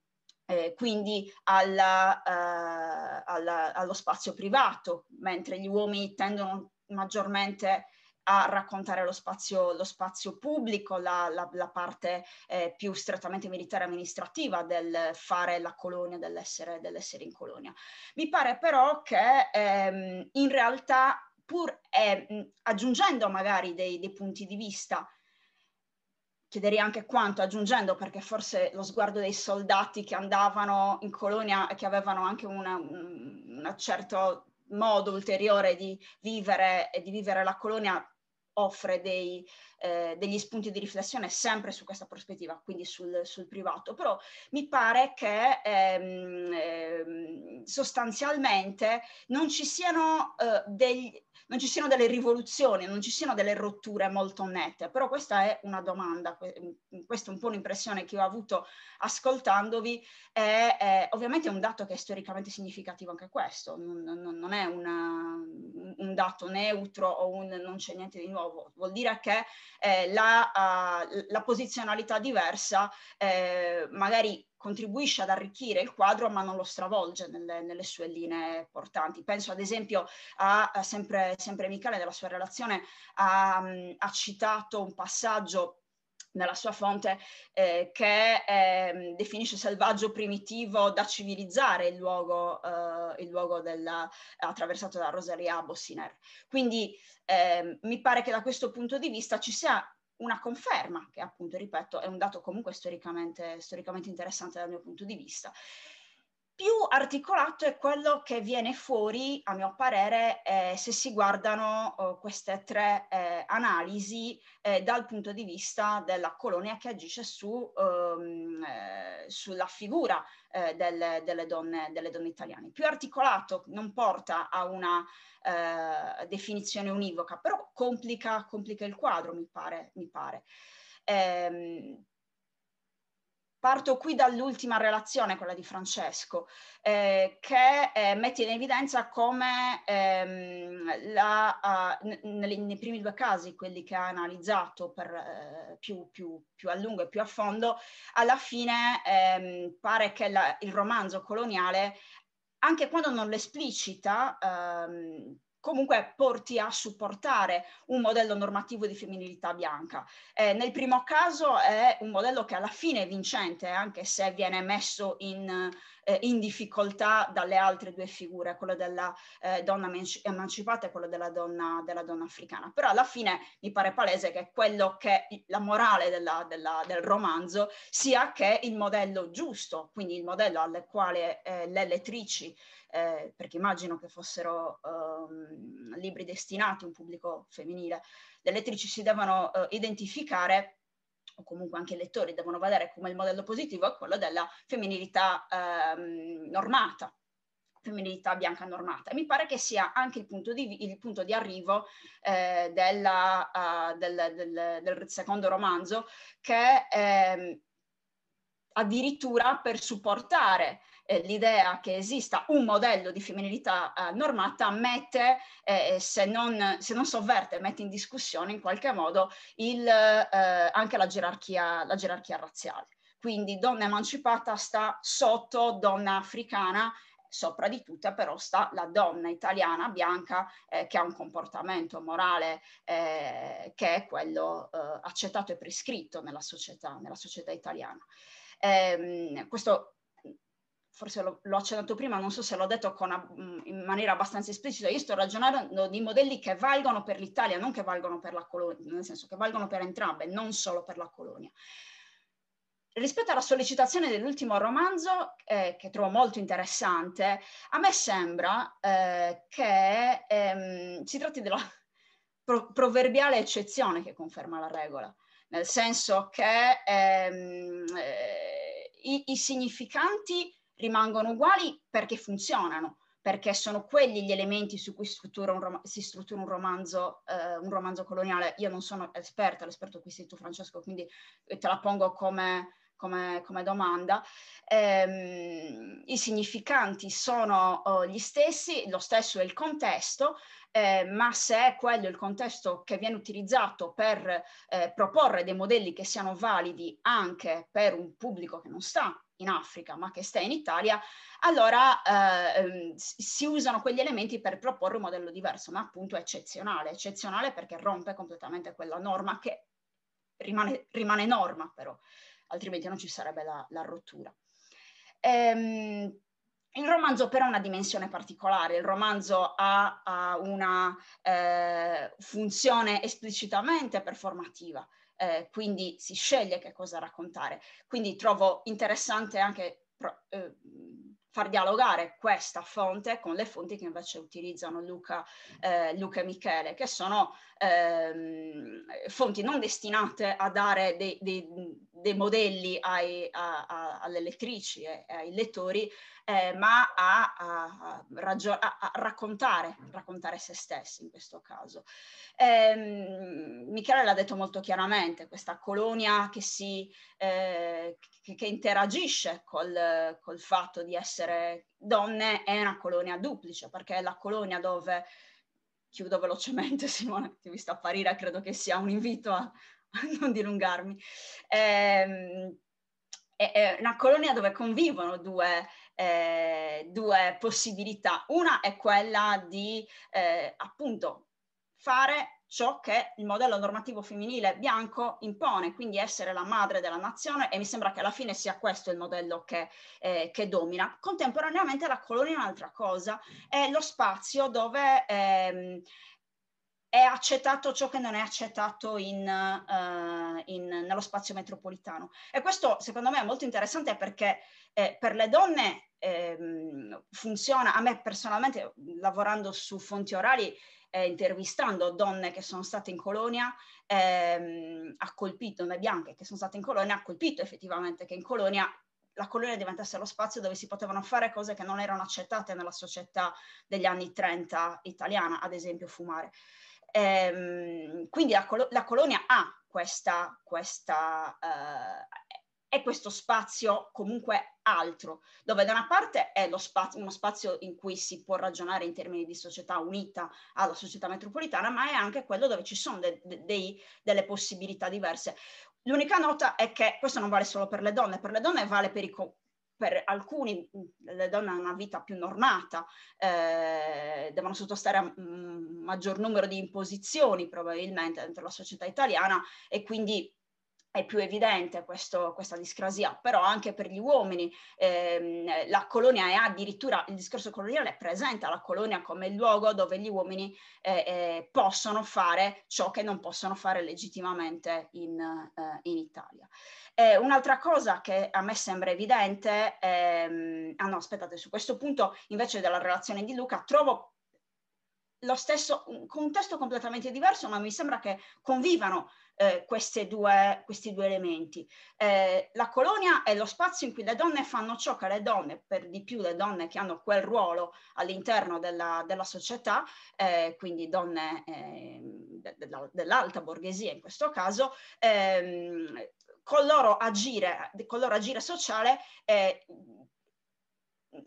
eh, quindi alla, eh, alla, allo spazio privato, mentre gli uomini tendono maggiormente a raccontare lo spazio, lo spazio pubblico, la, la, la parte eh, più strettamente militare amministrativa del fare la colonia, dell'essere, dell'essere in colonia. Mi pare però che ehm, in realtà pur eh, aggiungendo magari dei, dei punti di vista chiederei anche quanto, aggiungendo perché forse lo sguardo dei soldati che andavano in colonia e che avevano anche una, un, un certo modo ulteriore di vivere e di vivere la colonia offre dei, eh, degli spunti di riflessione sempre su questa prospettiva, quindi sul, sul privato, però mi pare che ehm, ehm, sostanzialmente non ci siano eh, degli, non ci siano delle rivoluzioni, non ci siano delle rotture molto nette, però questa è una domanda, mm, questa è un po' l'impressione che ho avuto ascoltandovi, è, è, ovviamente è un dato che è storicamente significativo anche questo, non, non, non è una, un dato neutro o un non c'è niente di nuovo, vuol dire che eh, la, uh, la, posizionalità diversa eh, magari contribuisce ad arricchire il quadro ma non lo stravolge nelle, nelle sue linee portanti. Penso ad esempio a, a sempre, sempre, Michele nella sua relazione ha, ha citato un passaggio nella sua fonte eh, che eh, definisce selvaggio primitivo da civilizzare il luogo, eh, il luogo della, attraversato da Rosaria Bossiner. Quindi ehm, mi pare che da questo punto di vista ci sia una conferma, che appunto, ripeto, è un dato comunque storicamente, storicamente interessante dal mio punto di vista più articolato è quello che viene fuori, a mio parere, eh, se si guardano eh, queste tre eh, analisi eh, dal punto di vista della colonia che agisce su, ehm, eh, sulla figura eh, del, delle, donne, delle, donne, italiane. Più articolato non porta a una definizione univoca, però complica, complica, il quadro, mi pare. Mi pare. Ehm, Parto qui dall'ultima relazione, quella di Francesco, eh, che eh, mette in evidenza come ehm, la, uh, nei, nei primi due casi, quelli che ha analizzato per, eh, più, più, più, a lungo e più a fondo, alla fine ehm, pare che la, il romanzo coloniale, anche quando non l'esplicita, ehm, comunque porti a supportare un modello normativo di femminilità bianca. Eh, nel primo caso è un modello che alla fine è vincente, eh, anche se viene messo in, eh, in difficoltà dalle altre due figure, quella della eh, donna emancipata e quella della donna, della donna, africana. Però alla fine mi pare palese che quello che la morale della, della, del romanzo sia che il modello giusto, quindi il modello al quale eh, le lettrici eh, perché immagino che fossero ehm, libri destinati a un pubblico femminile, le lettrici si devono eh, identificare o comunque anche i lettori devono vedere come il modello positivo è quello della femminilità ehm, normata, femminilità bianca normata. E mi pare che sia anche il punto di, il punto di arrivo eh, della, uh, del, del, del, secondo romanzo che ehm, addirittura per supportare eh, l'idea che esista un modello di femminilità eh, normata mette, eh, se, non, se, non, sovverte, mette in discussione in qualche modo il, eh, anche la gerarchia, la gerarchia razziale. Quindi donna emancipata sta sotto donna africana sopra di tutta però sta la donna italiana bianca eh, che ha un comportamento morale eh, che è quello eh, accettato e prescritto nella società, nella società italiana. Ehm, questo forse l'ho accennato prima, non so se l'ho detto una, in maniera abbastanza esplicita, io sto ragionando di modelli che valgono per l'Italia, non che valgono per la colonia, nel senso che valgono per entrambe, non solo per la colonia. Rispetto alla sollecitazione dell'ultimo romanzo, eh, che trovo molto interessante, a me sembra eh, che ehm, si tratti della pro- proverbiale eccezione che conferma la regola, nel senso che ehm, eh, i, i significanti rimangono uguali perché funzionano, perché sono quelli gli elementi su cui struttura rom- si struttura un romanzo, eh, un romanzo, coloniale. Io non sono esperta, l'esperto qui sei tu Francesco, quindi eh, te la pongo come, come, come domanda. Ehm, I significanti sono oh, gli stessi, lo stesso è il contesto, eh, ma se è quello il contesto che viene utilizzato per eh, proporre dei modelli che siano validi anche per un pubblico che non sta in Africa ma che stai in Italia, allora eh, ehm, si usano quegli elementi per proporre un modello diverso, ma appunto eccezionale, eccezionale perché rompe completamente quella norma che rimane, rimane norma però, altrimenti non ci sarebbe la, la rottura. Ehm, il romanzo però ha una dimensione particolare, il romanzo ha, ha una eh, funzione esplicitamente performativa, eh, quindi si sceglie che cosa raccontare. Quindi trovo interessante anche pro, eh, far dialogare questa fonte con le fonti che invece utilizzano Luca, eh, Luca e Michele, che sono ehm, fonti non destinate a dare dei, dei dei modelli ai, a, a, alle lettrici e eh, ai lettori, eh, ma a, a, a raccontare, raccontare, se stessi in questo caso. Ehm, Michele l'ha detto molto chiaramente, questa colonia che, si, eh, che, che interagisce col, col fatto di essere donne è una colonia duplice, perché è la colonia dove chiudo velocemente <laughs> Simone, ti ho visto apparire, credo che sia un invito a, <laughs> non dilungarmi. Eh, è una colonia dove convivono due, eh, due possibilità. Una è quella di eh, appunto fare ciò che il modello normativo femminile bianco impone, quindi essere la madre della nazione e mi sembra che alla fine sia questo il modello che, eh, che domina. Contemporaneamente la colonia è un'altra cosa, è lo spazio dove ehm, è accettato ciò che non è accettato in, uh, in, nello spazio metropolitano. E questo secondo me è molto interessante perché eh, per le donne eh, funziona, a me personalmente lavorando su fonti orali, eh, intervistando donne che sono state in colonia, ehm, ha colpito, donne bianche che sono state in colonia, ha colpito effettivamente che in colonia la colonia diventasse lo spazio dove si potevano fare cose che non erano accettate nella società degli anni 30 italiana, ad esempio fumare. Ehm, quindi la, col- la, colonia ha questa, questa eh, è questo spazio comunque altro, dove da una parte è spazio, uno spazio in cui si può ragionare in termini di società unita alla società metropolitana, ma è anche quello dove ci sono de- de- dei, delle possibilità diverse. L'unica nota è che questo non vale solo per le donne, per le donne vale per i co- per alcuni le donne hanno una vita più normata, eh, devono sottostare a un maggior numero di imposizioni probabilmente dentro la società italiana e quindi è più evidente questo, questa discrasia, però anche per gli uomini ehm, la colonia è addirittura, il discorso coloniale presenta la colonia come il luogo dove gli uomini eh, eh, possono fare ciò che non possono fare legittimamente in, eh, in Italia. Eh, un'altra cosa che a me sembra evidente, ehm, ah no aspettate, su questo punto invece della relazione di Luca trovo lo stesso, un contesto completamente diverso, ma mi sembra che convivano eh, due, questi due elementi. Eh, la colonia è lo spazio in cui le donne fanno ciò che le donne, per di più le donne che hanno quel ruolo all'interno della, della società, eh, quindi donne ehm, della, dell'alta borghesia in questo caso, ehm, col loro agire, col loro agire sociale eh,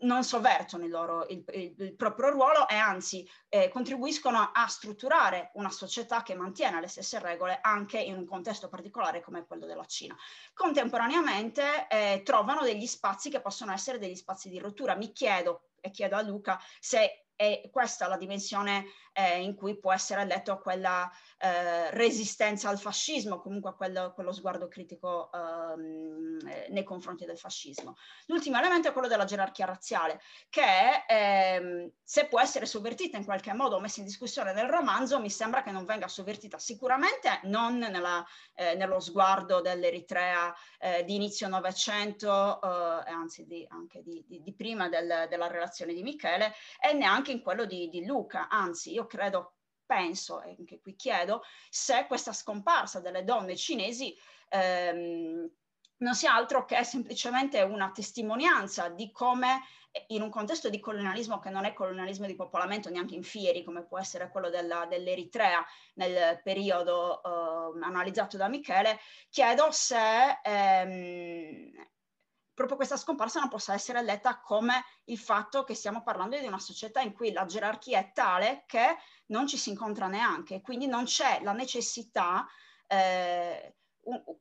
non sovvertono il, loro, il, il, il proprio ruolo e anzi eh, contribuiscono a strutturare una società che mantiene le stesse regole anche in un contesto particolare come quello della Cina. Contemporaneamente eh, trovano degli spazi che possono essere degli spazi di rottura. Mi chiedo e chiedo a Luca se è questa la dimensione eh, in cui può essere letto a quella eh, resistenza al fascismo, comunque a quello, quello sguardo critico ehm, eh, nei confronti del fascismo. L'ultimo elemento è quello della gerarchia razziale, che ehm, se può essere sovvertita in qualche modo o messa in discussione nel romanzo, mi sembra che non venga sovvertita sicuramente non nella, eh, nello sguardo dell'Eritrea eh, di inizio Novecento, eh, anzi di, anche di, di, di prima del, della relazione di Michele, e neanche in quello di, di Luca, anzi io credo, penso, e anche qui chiedo, se questa scomparsa delle donne cinesi ehm, non sia altro che semplicemente una testimonianza di come eh, in un contesto di colonialismo che non è colonialismo di popolamento neanche in fieri, come può essere quello della, dell'Eritrea nel periodo eh, analizzato da Michele, chiedo se ehm, proprio questa scomparsa non possa essere letta come il fatto che stiamo parlando di una società in cui la gerarchia è tale che non ci si incontra neanche, quindi non c'è la necessità, eh,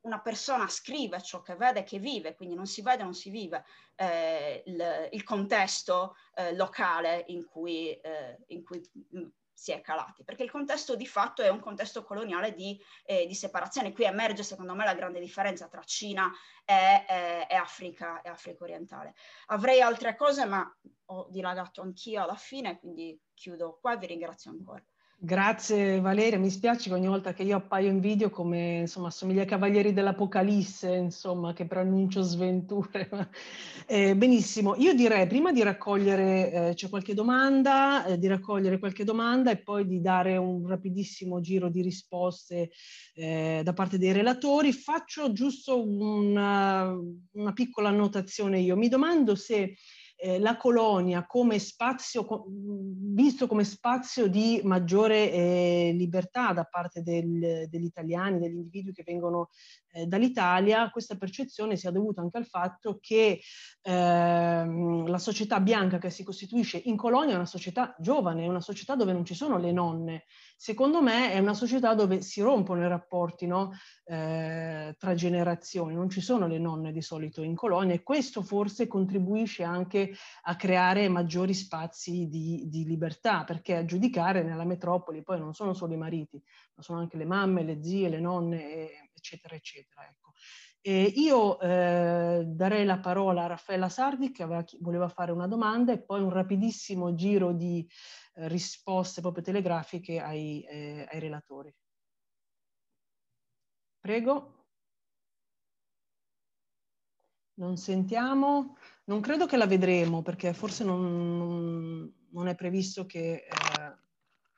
una persona scrive ciò che vede, che vive, quindi non si vede, non si vive eh, il, il, contesto eh, locale in cui, eh, in cui si è calati, perché il contesto di fatto è un contesto coloniale di, eh, di separazione. Qui emerge secondo me la grande differenza tra Cina e, e, e, Africa, e Africa orientale. Avrei altre cose, ma ho dilagato anch'io alla fine, quindi chiudo qua e vi ringrazio ancora. Grazie Valeria, mi spiace che ogni volta che io appaio in video come insomma assomiglia ai Cavalieri dell'Apocalisse, insomma, che preannuncio sventure. eh, benissimo, io direi prima di raccogliere, eh, c'è qualche domanda, eh, di raccogliere qualche domanda e poi di dare un rapidissimo giro di risposte eh, da parte dei relatori. Faccio giusto una, una piccola annotazione io. Mi domando se eh, la colonia come spazio, co- visto come spazio di maggiore eh, libertà da parte del, degli italiani, degli individui che vengono eh, dall'Italia, questa percezione sia dovuta anche al fatto che ehm, la società bianca che si costituisce in Colonia è una società giovane, è una società dove non ci sono le nonne. Secondo me è una società dove si rompono i rapporti no? eh, tra generazioni, non ci sono le nonne di solito in Colonia e questo forse contribuisce anche a creare maggiori spazi di, di libertà, perché a giudicare nella metropoli poi non sono solo i mariti, ma sono anche le mamme, le zie, le nonne. E, eccetera, eccetera. Ecco. io eh, darei la parola a Raffaella Sardi che aveva, voleva fare una domanda e poi un rapidissimo giro di eh, risposte proprio telegrafiche ai, eh, ai relatori. Prego. Non sentiamo, non credo che la vedremo perché forse non, non è previsto che... Eh,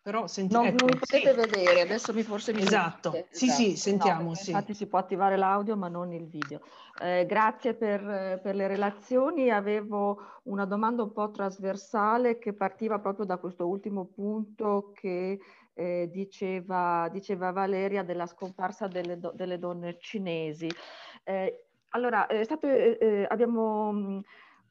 però senti, non ecco, mi potete sì. vedere, adesso mi forse mi Esatto, sentite. sì esatto. sì, sentiamo. No, sì. Infatti si può attivare l'audio ma non il video. Eh, grazie per, per, le relazioni, avevo una domanda un po' trasversale che partiva proprio da questo ultimo punto che eh, diceva, diceva, Valeria della scomparsa delle, do, delle donne cinesi. Eh, allora, eh, è stato, eh, eh, abbiamo... Mh, mm,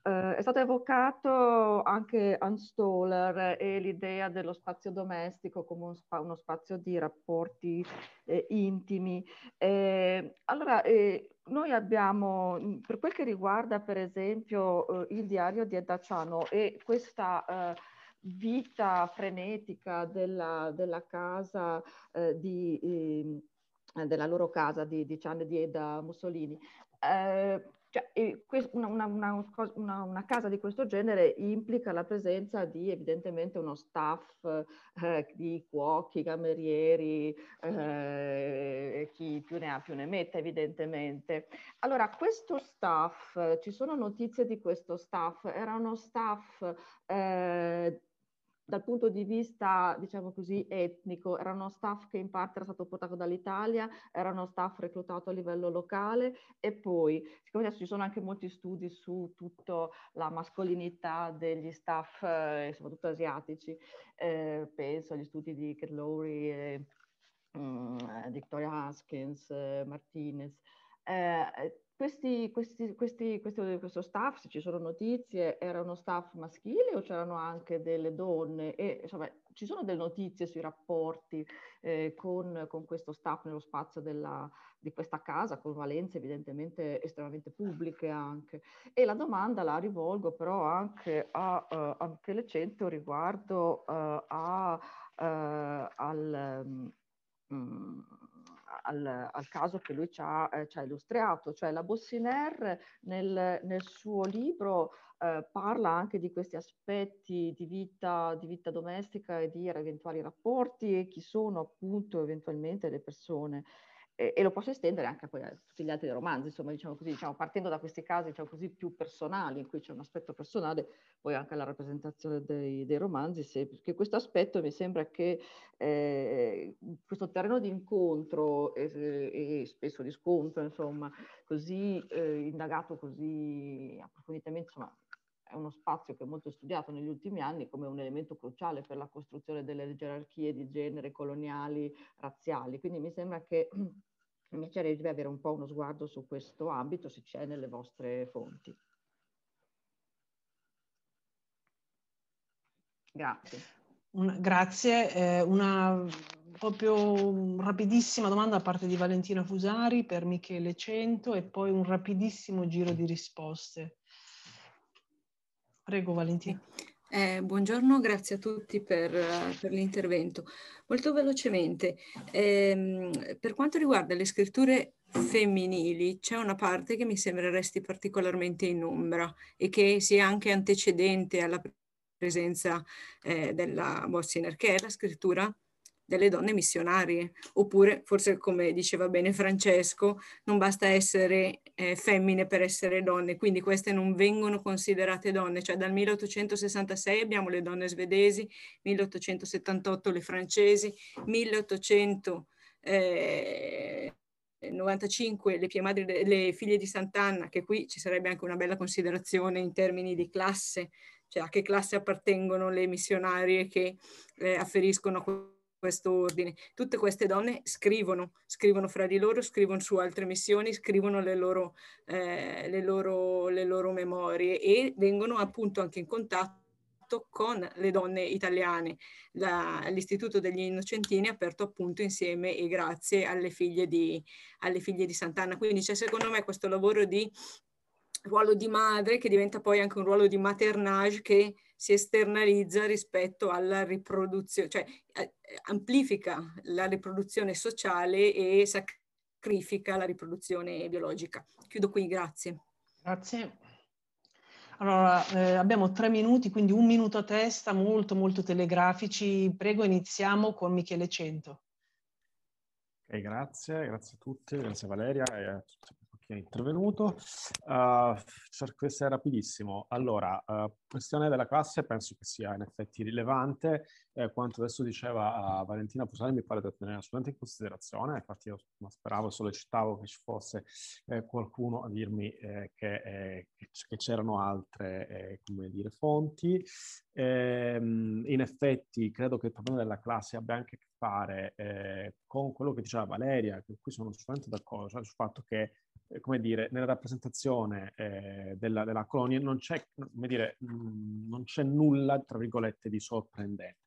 eh, è stato evocato anche Hans Stoller e l'idea dello spazio domestico come un spa, uno spazio di rapporti eh, intimi. Eh, allora, eh, noi abbiamo, per quel che riguarda per esempio eh, il diario di Ciano e questa eh, vita frenetica della, della casa di ehm, della loro casa di, di Cian Dieda Mussolini. Eh, cioè, una, una, una, una, casa di questo genere implica la presenza di evidentemente uno staff eh, di cuochi, camerieri, eh, chi più ne ha più ne mette evidentemente. Allora, questo staff, ci sono notizie di questo staff, era uno staff eh, dal punto di vista, diciamo così, etnico, erano staff che in parte era stato portato dall'Italia, era uno staff reclutato a livello locale e poi, siccome adesso ci sono anche molti studi su tutta la mascolinità degli staff, eh, soprattutto asiatici, eh, penso agli studi di Kat Lowry, mm, eh, Victoria Haskins, eh, Martinez, eh, questi, questi, questi, questo, questo, staff, se ci sono notizie, era uno staff maschile o c'erano anche delle donne? E, insomma, ci sono delle notizie sui rapporti eh, con, con, questo staff nello spazio della, di questa casa, con valenze evidentemente estremamente pubbliche anche. E la domanda la rivolgo però anche a, uh, a Michele riguardo uh, a, uh, al... Um, al, al, caso che lui ci ha, eh, ci ha illustrato, cioè la Bossiner nel, nel suo libro eh, parla anche di questi aspetti di vita, di vita domestica e di eventuali rapporti e chi sono appunto eventualmente le persone e lo posso estendere anche a, a, tutti gli altri romanzi, insomma, diciamo così, diciamo, partendo da questi casi diciamo così, più personali, in cui c'è un aspetto personale, poi anche alla rappresentazione dei, dei romanzi, se, perché questo aspetto mi sembra che eh, questo terreno di incontro eh, e, e, spesso di scontro, insomma, così eh, indagato, così approfonditamente, insomma, è uno spazio che è molto studiato negli ultimi anni come un elemento cruciale per la costruzione delle gerarchie di genere coloniali, razziali. Quindi mi sembra che mi piacerebbe avere un po' uno sguardo su questo ambito, se c'è nelle vostre fonti. Grazie. Una, grazie. Eh, una proprio rapidissima domanda da parte di Valentina Fusari per Michele Cento e poi un rapidissimo giro di risposte. Prego Valentina. Sì. Eh, buongiorno, grazie a tutti per, per l'intervento. Molto velocemente, ehm, per quanto riguarda le scritture femminili, c'è una parte che mi sembra resti particolarmente in ombra e che sia anche antecedente alla presenza eh, della Bossiner, che è la scrittura delle donne missionarie, oppure forse come diceva bene Francesco, non basta essere eh, femmine per essere donne, quindi queste non vengono considerate donne, cioè dal 1866 abbiamo le donne svedesi, 1878 le francesi, 1895 eh, 95 le, madri, le figlie di Sant'Anna, che qui ci sarebbe anche una bella considerazione in termini di classe, cioè a che classe appartengono le missionarie che eh, afferiscono a questo ordine. Tutte queste donne scrivono, scrivono fra di loro, scrivono su altre missioni, scrivono le loro, eh, le loro, le loro memorie e vengono appunto anche in contatto con le donne italiane. La, L'Istituto degli Innocentini è aperto appunto insieme e grazie alle figlie di, alle figlie di Sant'Anna. Quindi c'è secondo me questo lavoro di ruolo di madre che diventa poi anche un ruolo di maternage che si esternalizza rispetto alla riproduzione, cioè eh, amplifica la riproduzione sociale e sacrifica la riproduzione biologica. Chiudo qui, grazie. Grazie. Allora, eh, abbiamo tre minuti, quindi un minuto a testa, molto molto telegrafici. Prego, iniziamo con Michele Cento. Okay, grazie, grazie a tutti, grazie a Valeria e a tutti è intervenuto. Uh, cerco di essere rapidissimo. Allora, uh, questione della classe penso che sia in effetti rilevante. Eh, quanto adesso diceva uh, Valentina Pusani mi pare da tenere assolutamente in considerazione. Infatti io speravo, sollecitavo che ci fosse eh, qualcuno a dirmi eh, che, eh, che, c'erano altre come dire, fonti. Eh, in effetti credo che il problema della classe abbia anche a che fare eh, con quello che diceva Valeria, con cui sono assolutamente d'accordo, cioè sul fatto che eh, come dire, nella rappresentazione eh, della, della, colonia non c'è, dire, mm, non c'è, nulla, tra virgolette, di sorprendente.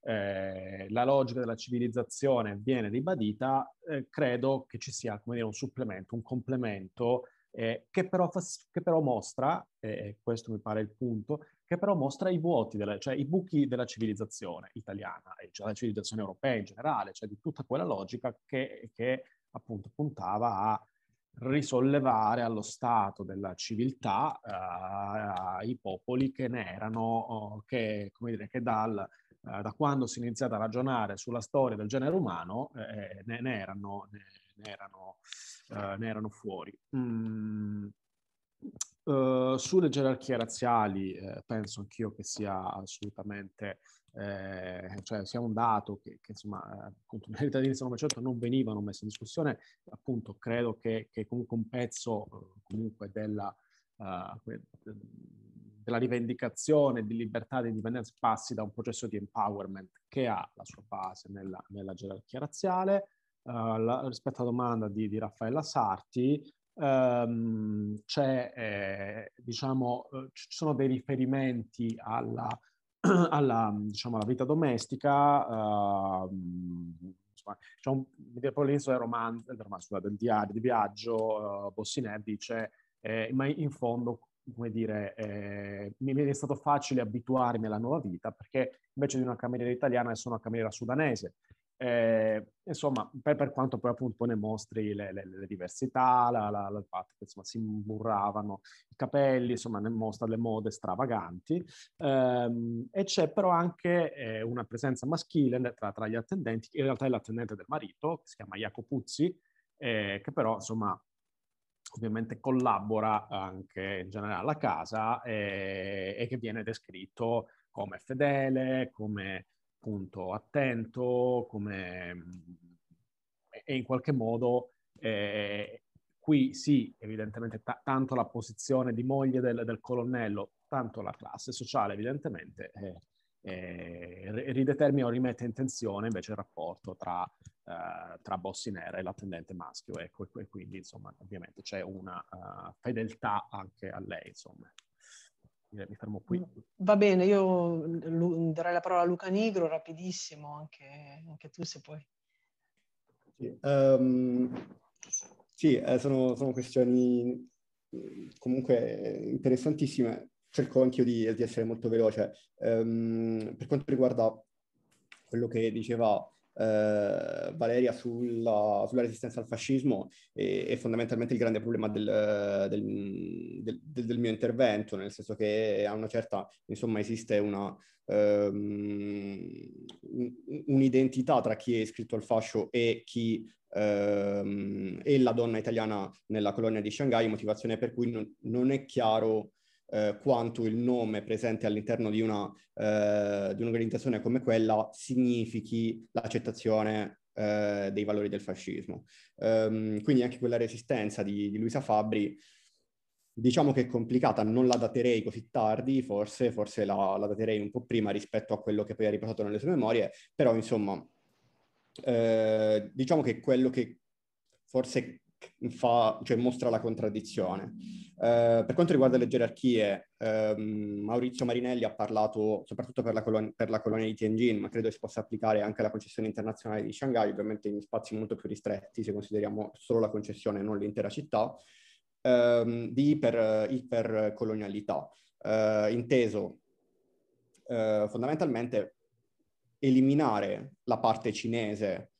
Eh, la logica della civilizzazione viene ribadita, eh, credo che ci sia, come dire, un supplemento, un complemento eh, che però, fa, che, però mostra, e questo mi pare il punto, che però mostra i vuoti, della, cioè i buchi della civilizzazione italiana cioè la civilizzazione europea in generale, cioè di tutta quella logica che, che appunto puntava a risollevare allo stato della civiltà eh, i popoli che ne erano, oh, che, come dire, che dal, eh, da quando si è iniziato a ragionare sulla storia del genere umano eh, ne, ne, erano, ne, ne, erano, eh, ne erano fuori. Mm. Uh, sulle gerarchie razziali eh, penso anch'io che sia assolutamente eh, cioè sia un dato che, che insomma, eh, appunto, <laughs> nella realtà di del Novecento non venivano messe in discussione, appunto credo che, che comunque un pezzo eh, comunque della, uh, della rivendicazione di libertà e di indipendenza passi da un processo di empowerment che ha la sua base nella, nella gerarchia razziale. Uh, la, rispetto alla domanda di, di Raffaella Sarti, um, eh, diciamo, ci sono dei riferimenti alla <clears throat> alla, diciamo, alla vita domestica, uh, insomma, diciamo, all'inizio del romanzo, del, romanzo, scusate, del diario di viaggio, uh, eh, Bossinet dice, eh, ma in fondo, come dire, eh, mi è stato facile abituarmi alla nuova vita perché invece di una cameriera italiana sono una cameriera sudanese. Eh, insomma, per, per, quanto poi appunto ne mostri le, le, le diversità, la, la, la, il fatto che insomma, si imburravano i capelli, insomma ne mostra le mode stravaganti eh, e c'è però anche eh, una presenza maschile tra, tra, gli attendenti, in realtà è l'attendente del marito, che si chiama Jacopuzzi, eh, che però insomma ovviamente collabora anche in generale alla casa eh, e che viene descritto come fedele, come appunto attento come, mm, e in qualche modo eh, qui sì, evidentemente t- tanto la posizione di moglie del, del, colonnello, tanto la classe sociale evidentemente eh, eh, ridetermina o rimette in tensione invece il rapporto tra, eh, tra Bossi Nera e l'attendente maschio, ecco, e, quindi insomma ovviamente c'è una uh, fedeltà anche a lei, insomma. Eh, mi fermo qui. Mm, va bene, io darei la parola a Luca Nigro rapidissimo, anche, anche tu se puoi. Sì, um, sì eh, sono, sono, questioni eh, comunque interessantissime. Cerco anch'io di, di essere molto veloce. Um, per quanto riguarda quello che diceva eh, Valeria sulla, sulla, resistenza al fascismo e, è fondamentalmente il grande problema del, del, del, del, mio intervento, nel senso che a una certa, insomma, esiste una, um, un'identità tra chi è iscritto al fascio e chi um, ehm, è la donna italiana nella colonia di Shanghai, motivazione per cui non, non è chiaro eh, quanto il nome presente all'interno di, una, eh, di un'organizzazione come quella significhi l'accettazione eh, dei valori del fascismo. Um, quindi anche quella resistenza di, di, Luisa Fabri, diciamo che è complicata, non la daterei così tardi, forse, forse la, la daterei un po' prima rispetto a quello che poi ha riportato nelle sue memorie, però insomma, eh, diciamo che quello che forse fa, cioè mostra la contraddizione. Eh, per quanto riguarda le gerarchie, ehm, Maurizio Marinelli ha parlato soprattutto per la, colon- per la, colonia di Tianjin, ma credo si possa applicare anche alla concessione internazionale di Shanghai, ovviamente in spazi molto più ristretti se consideriamo solo la concessione e non l'intera città, ehm, di iper, ipercolonialità, eh, inteso eh, fondamentalmente eliminare la parte cinese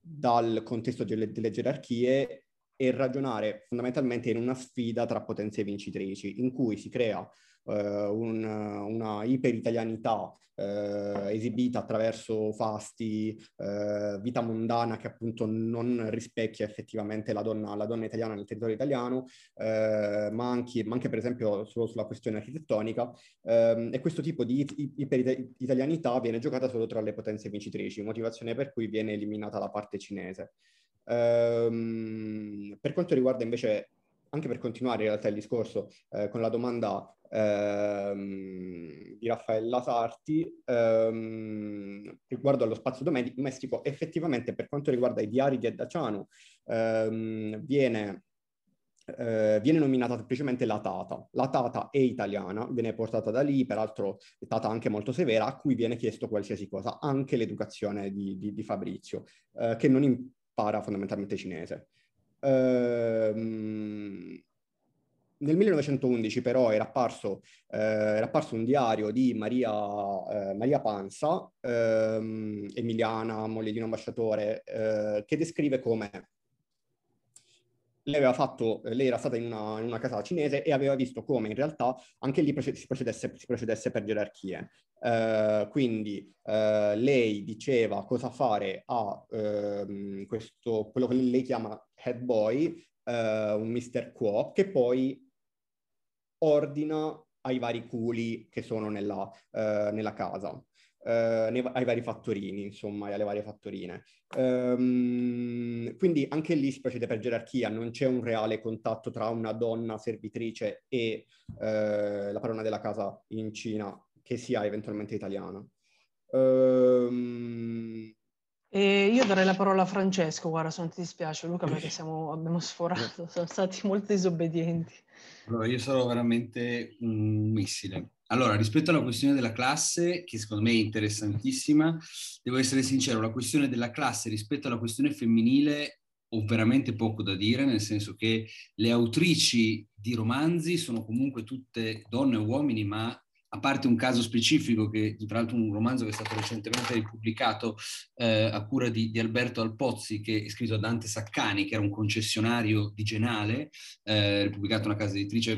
dal contesto delle, delle gerarchie e ragionare fondamentalmente in una sfida tra potenze vincitrici, in cui si crea eh, un, una iperitalianità eh, esibita attraverso fasti, eh, vita mondana che appunto non rispecchia effettivamente la donna, la donna italiana nel territorio italiano, eh, ma anche, ma, anche, per esempio solo sulla questione architettonica. Ehm, e questo tipo di iperitalianità viene giocata solo tra le potenze vincitrici, motivazione per cui viene eliminata la parte cinese. Ehm, per quanto riguarda invece, anche per continuare in realtà il discorso eh, con la domanda ehm, di Raffaella Sarti, ehm, riguardo allo spazio domestico, effettivamente per quanto riguarda i diari di Eddaciano ehm, viene... Eh, viene nominata semplicemente la Tata. La Tata è italiana, viene portata da lì, peraltro è Tata anche molto severa, a cui viene chiesto qualsiasi cosa, anche l'educazione di, di, di Fabrizio, eh, che non, in, para fondamentalmente cinese. Ehm, nel 1911 però era apparso, eh, era apparso un diario di Maria, eh, Maria Panza, ehm, emiliana, moglie di un ambasciatore, eh, che descrive come lei, fatto, lei era stata in una, in una, casa cinese e aveva visto come in realtà anche lì proced- si, procedesse, si, procedesse, per gerarchie. Uh, quindi uh, lei diceva cosa fare a uh, questo, quello che lei chiama head boy, eh, un mister Quo, che poi ordina ai vari culi che sono nella, nella casa eh, ai vari fattorini, insomma, alle varie fattorine. Ehm, quindi anche lì, specie per gerarchia, non c'è un reale contatto tra una donna servitrice e eh, la padrona della casa in Cina, che sia eventualmente italiana. Ehm... E io darei la parola a Francesco, guarda se non ti dispiace Luca perché siamo, abbiamo sforato, sono <laughs> stati molto disobbedienti. Allora, io sarò veramente un missile. Allora, rispetto alla questione della classe, che secondo me è interessantissima, devo essere sincero, la questione della classe rispetto alla questione femminile ho veramente poco da dire, nel senso che le autrici di romanzi sono comunque tutte donne e uomini, ma a parte un caso specifico, che tra l'altro un romanzo che è stato recentemente ripubblicato eh, a cura di, di, Alberto Alpozzi, che è scritto da Dante Saccani, che era un concessionario di Genale, eh, pubblicato una casa editrice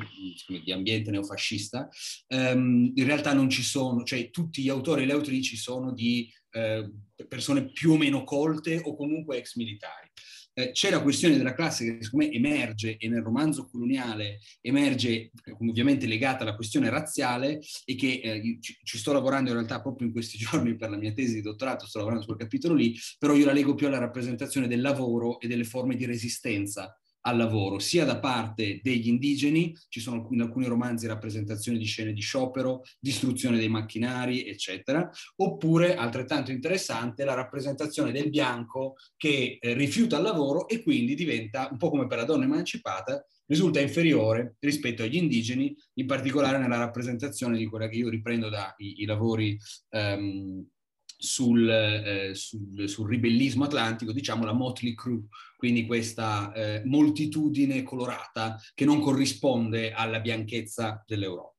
di ambiente neofascista, ehm, in realtà non ci sono, cioè tutti gli autori e le autrici sono di eh, persone più o meno colte o comunque ex militari. Eh, c'è la questione della classe che secondo me emerge e nel romanzo coloniale emerge eh, ovviamente legata alla questione razziale e che eh, ci, ci, sto lavorando in realtà proprio in questi <laughs> giorni per la mia tesi di dottorato, sto lavorando su quel capitolo lì, però io la leggo più alla rappresentazione del lavoro e delle forme di resistenza al lavoro, sia da parte degli indigeni, ci sono in alcuni romanzi rappresentazioni di scene di sciopero, distruzione dei macchinari, eccetera, oppure altrettanto interessante la rappresentazione del bianco che eh, rifiuta il lavoro e quindi diventa, un po' come per la donna emancipata, risulta inferiore rispetto agli indigeni, in particolare nella rappresentazione di quella che io riprendo dai lavori. Ehm, sul, eh, sul, sul, ribellismo atlantico, diciamo la Motley Crue, quindi questa eh, moltitudine colorata che non corrisponde alla bianchezza dell'Europa.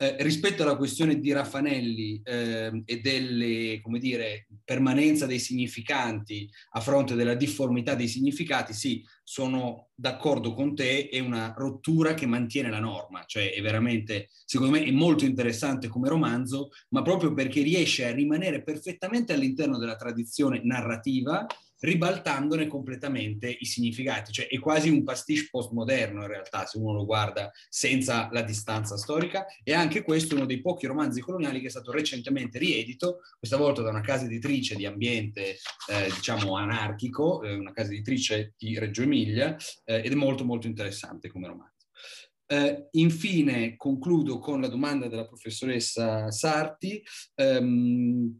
Eh, rispetto alla questione di Raffanelli eh, e delle, come dire, permanenza dei significanti a fronte della difformità dei significati, sì, sono d'accordo con te, è una rottura che mantiene la norma, cioè è veramente, secondo me, è molto interessante come romanzo, ma proprio perché riesce a rimanere perfettamente all'interno della tradizione narrativa ribaltandone completamente i significati, cioè è quasi un pastiche postmoderno in realtà, se uno lo guarda senza la distanza storica, e anche questo è uno dei pochi romanzi coloniali che è stato recentemente riedito, questa volta da una casa editrice di ambiente, eh, diciamo, anarchico, eh, una casa editrice di Reggio Emilia, eh, ed è molto molto interessante come romanzo. Eh, infine concludo con la domanda della professoressa Sarti, ehm,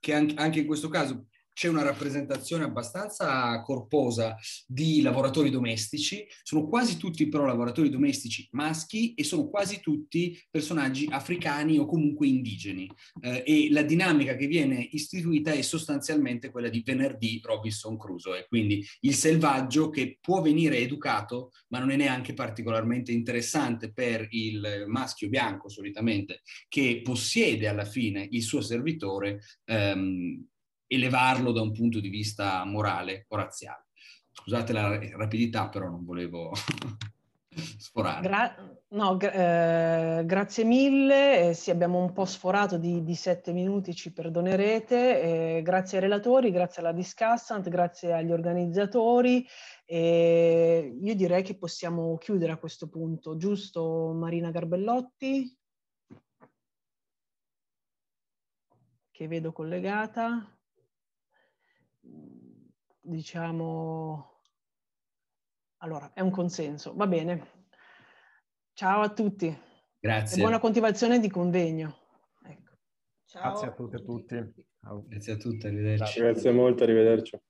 che anche, in questo caso c'è una rappresentazione abbastanza corposa di lavoratori domestici, sono quasi tutti però lavoratori domestici maschi e sono quasi tutti personaggi africani o comunque indigeni eh, e la dinamica che viene istituita è sostanzialmente quella di venerdì Robinson Crusoe, quindi il selvaggio che può venire educato ma non è neanche particolarmente interessante per il maschio bianco solitamente che possiede alla fine il suo servitore ehm, elevarlo da un punto di vista morale o razziale. Scusate la rapidità, però non volevo <laughs> sforare. Gra- no, gra- eh, grazie mille, eh, sì, abbiamo un po' sforato di, di sette minuti, ci perdonerete. Eh, grazie ai relatori, grazie alla Discussant, grazie agli organizzatori. io direi che possiamo chiudere a questo punto, giusto Marina Garbellotti? Che vedo collegata diciamo, allora, è un consenso, va bene. Ciao a tutti. Grazie. E buona continuazione di convegno. Ecco. Grazie a tutti e a tutti. Grazie a tutti, arrivederci. Grazie molto, arrivederci.